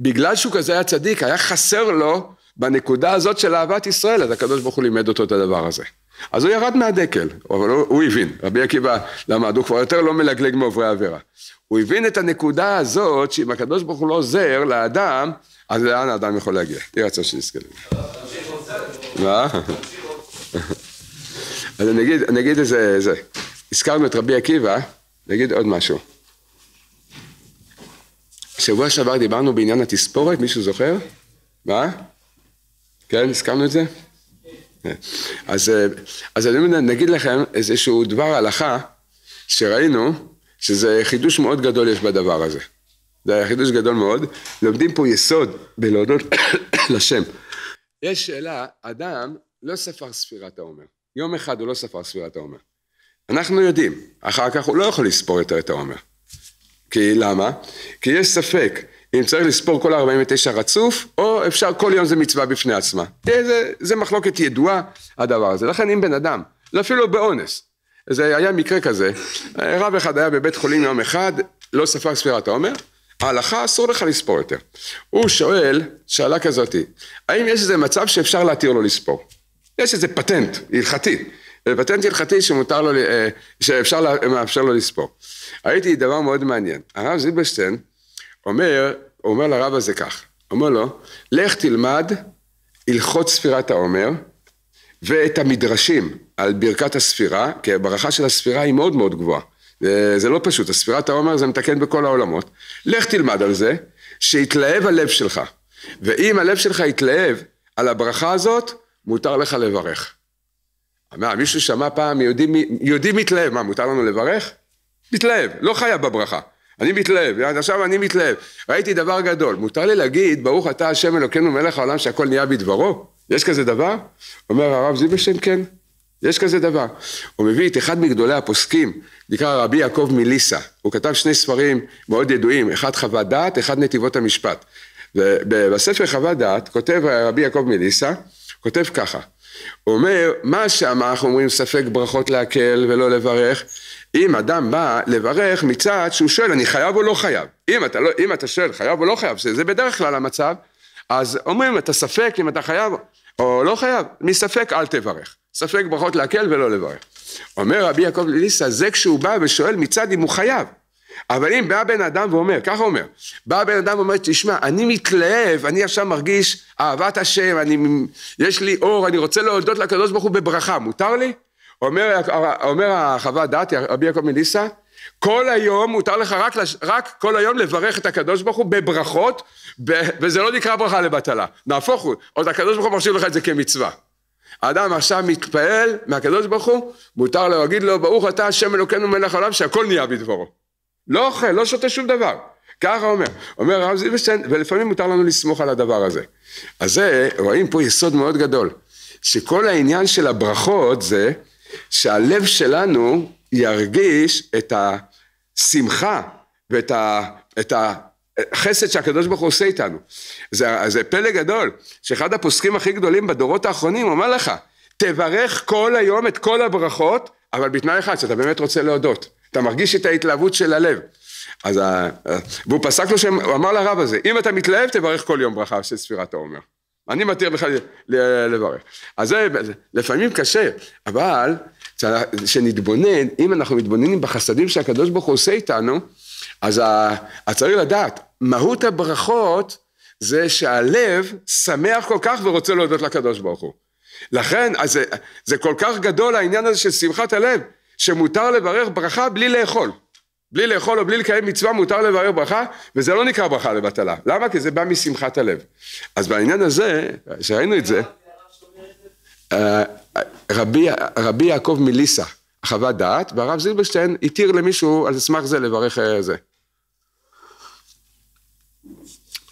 בגלל שהוא כזה היה צדיק, היה חסר לו בנקודה הזאת של אהבת ישראל, אז הקדוש ברוך הוא לימד אותו את הדבר הזה. אז הוא ירד מהדקל, אבל הוא, הוא הבין, רבי עקיבא למד, הוא כבר יותר לא מלגלג מעוברי עבירה. הוא הבין את הנקודה הזאת, שאם הקדוש ברוך הוא לא עוזר לאדם, אז לאן האדם יכול להגיע? יהי רצון שנזכה מה? אז אני אגיד, אני אגיד איזה, זה. הזכרנו את רבי עקיבא, נגיד עוד משהו. שבוע שעבר דיברנו בעניין התספורת, מישהו זוכר? מה? כן, הסכמנו את זה? כן. אז, אה, אז אני נגיד לכם איזשהו דבר הלכה שראינו שזה חידוש מאוד גדול יש בדבר הזה. זה היה חידוש גדול מאוד. לומדים פה יסוד בלהודות לשם. יש שאלה, אדם לא ספר ספירת העומר. יום אחד הוא לא ספר ספירת העומר. אנחנו יודעים, אחר כך הוא לא יכול לספור יותר את העומר. כי למה? כי יש ספק אם צריך לספור כל 49 רצוף, או אפשר כל יום זה מצווה בפני עצמה. זה, זה מחלוקת ידועה הדבר הזה. לכן אם בן אדם, אפילו באונס, זה היה מקרה כזה, רב אחד היה בבית חולים יום אחד, לא ספר ספירת העומר, ההלכה אסור לך לספור יותר. הוא שואל, שאלה כזאתי, האם יש איזה מצב שאפשר להתיר לו לספור? יש איזה פטנט הלכתי, פטנט הלכתי שמותר לו, אה, שאפשר, מאפשר לו לספור. הייתי דבר מאוד מעניין, הרב זילברשטיין אומר, אומר לרב הזה כך, אומר לו, לך תלמד הלכות ספירת העומר ואת המדרשים על ברכת הספירה, כי הברכה של הספירה היא מאוד מאוד גבוהה. אה, זה לא פשוט, הספירת העומר זה מתקן בכל העולמות. לך תלמד על זה, שיתלהב הלב שלך. ואם הלב שלך יתלהב על הברכה הזאת, מותר לך לברך. אמר, מישהו שמע פעם, יהודי מתלהב, מה, מותר לנו לברך? מתלהב, לא חייב בברכה. אני מתלהב, עכשיו אני מתלהב. ראיתי דבר גדול, מותר לי להגיד, ברוך אתה השם אלוקינו מלך העולם שהכל נהיה בדברו? יש כזה דבר? אומר הרב זיבשטיין, כן, יש כזה דבר. הוא מביא את אחד מגדולי הפוסקים, נקרא רבי יעקב מליסה. הוא כתב שני ספרים מאוד ידועים, אחד חוות דעת, אחד נתיבות המשפט. ובספר חוות דעת כותב רבי יעקב מליסה, כותב ככה, הוא אומר, מה שמה אנחנו אומרים ספק ברכות להקל ולא לברך, אם אדם בא לברך מצד שהוא שואל אני חייב או לא חייב, אם אתה, לא, אם אתה שואל חייב או לא חייב, זה בדרך כלל המצב, אז אומרים אתה ספק אם אתה חייב או לא חייב, מספק אל תברך, ספק ברכות להקל ולא לברך. אומר רבי יעקב ליסה זה כשהוא בא ושואל מצד אם הוא חייב, אבל אם בא בן אדם ואומר, ככה אומר, בא בן אדם ואומר, תשמע, אני מתלהב, אני עכשיו מרגיש אהבת השם, אני, יש לי אור, אני רוצה להודות לקדוש ברוך הוא בברכה, מותר לי? אומר, אומר החוות דעת, רבי יעקב מליסה, כל היום מותר לך רק, רק כל היום לברך את הקדוש ברוך הוא בברכות, ב, וזה לא נקרא ברכה לבטלה. נהפוך הוא, עוד הקדוש ברוך הוא מחשיב לך את זה כמצווה. האדם עכשיו מתפעל מהקדוש ברוך הוא, מותר לו להגיד לו, ברוך אתה השם אלוקינו מלך העולם, שהכל נהיה בדברו. לא אוכל, לא שותה שום דבר. ככה אומר. אומר הרב זיבשטיין, ולפעמים מותר לנו לסמוך על הדבר הזה. אז זה, רואים פה יסוד מאוד גדול, שכל העניין של הברכות זה, שהלב שלנו ירגיש את השמחה ואת ה... את ה חסד שהקדוש ברוך הוא עושה איתנו. זה, זה פלא גדול, שאחד הפוסקים הכי גדולים בדורות האחרונים אומר לך, תברך כל היום את כל הברכות, אבל בתנאי אחד, שאתה באמת רוצה להודות. אתה מרגיש את ההתלהבות של הלב. אז, והוא פסק לו, שם, הוא אמר לרב הזה, אם אתה מתלהב, תברך כל יום ברכה של ספירת העומר. אני מתיר לך לברך. אז זה לפעמים קשה, אבל כשנתבונן, אם אנחנו מתבוננים בחסדים שהקדוש ברוך הוא עושה איתנו, אז צריך לדעת, מהות הברכות זה שהלב שמח כל כך ורוצה להודות לקדוש ברוך הוא. לכן, אז זה, זה כל כך גדול העניין הזה של שמחת הלב, שמותר לברך ברכה בלי לאכול. בלי לאכול או בלי לקיים מצווה מותר לברר ברכה, וזה לא נקרא ברכה לבטלה. למה? כי זה בא משמחת הלב. אז בעניין הזה, שראינו את זה, אה, רבי, רבי יעקב מליסה חוות דעת, והרב זילברשטיין התיר למישהו על סמך זה לברך אה, זה.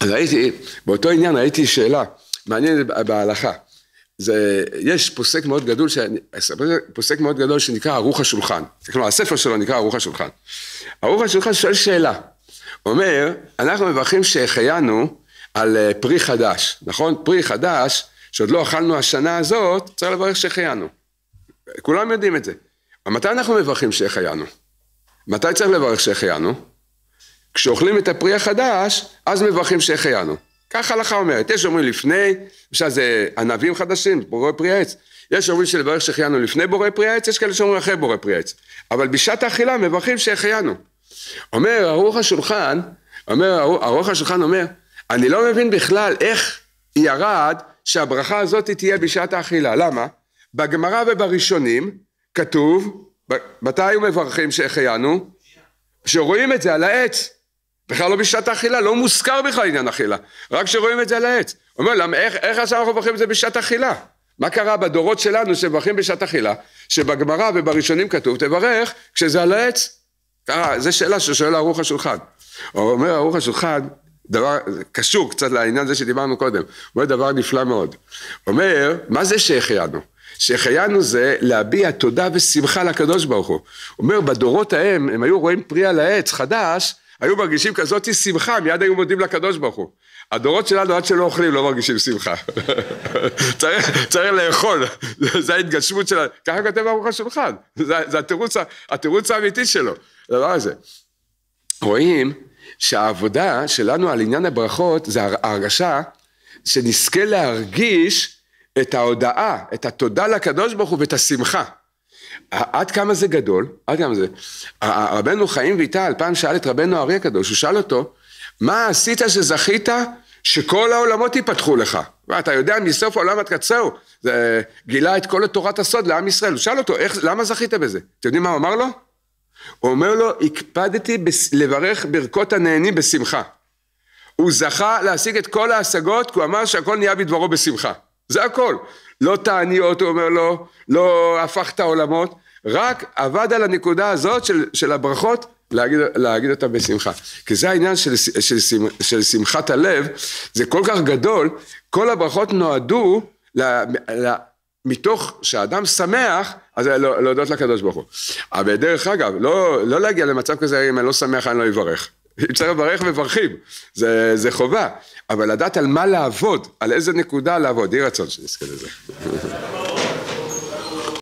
אז ראיתי, באותו עניין ראיתי שאלה מעניינת בהלכה. זה, יש פוסק מאוד גדול, שאני, פוסק מאוד גדול שנקרא ערוך השולחן. כלומר, הספר שלו נקרא ערוך השולחן. ערוך השולחן שואל שאלה. אומר, אנחנו מברכים שהחיינו על אה, פרי חדש, נכון? פרי חדש, שעוד לא אכלנו השנה הזאת, צריך לברך שהחיינו. כולם יודעים את זה. אבל מתי אנחנו מברכים שהחיינו? מתי צריך לברך שהחיינו? כשאוכלים את הפרי החדש, אז מברכים שהחיינו. כך ההלכה אומרת. יש אומרים לפני, למשל זה ענבים חדשים, בורא פרי העץ. יש אומרים שלברך שהחיינו לפני בורא פרי העץ, יש כאלה שאומרים אחרי בורא פרי העץ. אבל בשעת האכילה מברכים שהחיינו. אומר ערוך השולחן, אומר ערוך השולחן אומר, אני לא מבין בכלל איך ירד שהברכה הזאת תהיה בשעת האכילה. למה? בגמרא ובראשונים כתוב, מתי היו מברכים שהחיינו? שרואים את זה על העץ. בכלל לא בשעת האכילה, לא מוזכר בכלל עניין אכילה, רק כשרואים את זה על העץ. הוא אומר, למה, איך, איך עכשיו אנחנו מברכים את זה בשעת אכילה? מה קרה בדורות שלנו שמברכים בשעת אכילה, שבגמרא ובראשונים כתוב, תברך כשזה על העץ? קרה, אה, זו שאלה ששואל ערוך השולחן. הוא אומר ערוך השולחן, דבר קשור קצת לעניין הזה שדיברנו קודם, הוא אומר דבר נפלא מאוד. אומר, מה זה שהחיינו? שהחיינו זה להביע תודה ושמחה לקדוש ברוך הוא. אומר, בדורות ההם, הם היו רואים פרי על העץ חדש, היו מרגישים כזאת שמחה, מיד היו מודים לקדוש ברוך הוא. הדורות שלנו עד שלא אוכלים לא מרגישים שמחה. צריך, צריך לאכול, זה ההתגשמות שלנו. ככה כותב ארוך השולחן, זה, זה התירוץ, התירוץ האמיתי שלו, הדבר הזה. רואים שהעבודה שלנו על עניין הברכות זה ההרגשה שנזכה להרגיש את ההודאה, את התודה לקדוש ברוך הוא ואת השמחה. עד כמה זה גדול, עד כמה זה. רבנו חיים ויטל פעם שאל את רבנו אריה הקדוש, הוא שאל אותו, מה עשית שזכית שכל העולמות ייפתחו לך? ואתה יודע מסוף העולם עד קצהו, זה גילה את כל תורת הסוד לעם ישראל, הוא שאל אותו, איך, למה זכית בזה? אתם יודעים מה הוא אמר לו? הוא אומר לו, הקפדתי לברך ברכות הנהנים בשמחה. הוא זכה להשיג את כל ההשגות, כי הוא אמר שהכל נהיה בדברו בשמחה. זה הכל. לא תעניות, הוא אומר לו, לא הפכת עולמות, רק עבד על הנקודה הזאת של, של הברכות להגיד, להגיד אותה בשמחה. כי זה העניין של, של, של, של שמחת הלב, זה כל כך גדול, כל הברכות נועדו ל, ל, מתוך שאדם שמח, אז לא, להודות לקדוש ברוך הוא. אבל דרך אגב, לא, לא להגיע למצב כזה, אם אני לא שמח אני לא אברך. אם צריך לברך מברכים, זה, זה חובה, אבל לדעת על מה לעבוד, על איזה נקודה לעבוד, יהי רצון שנזכה לזה.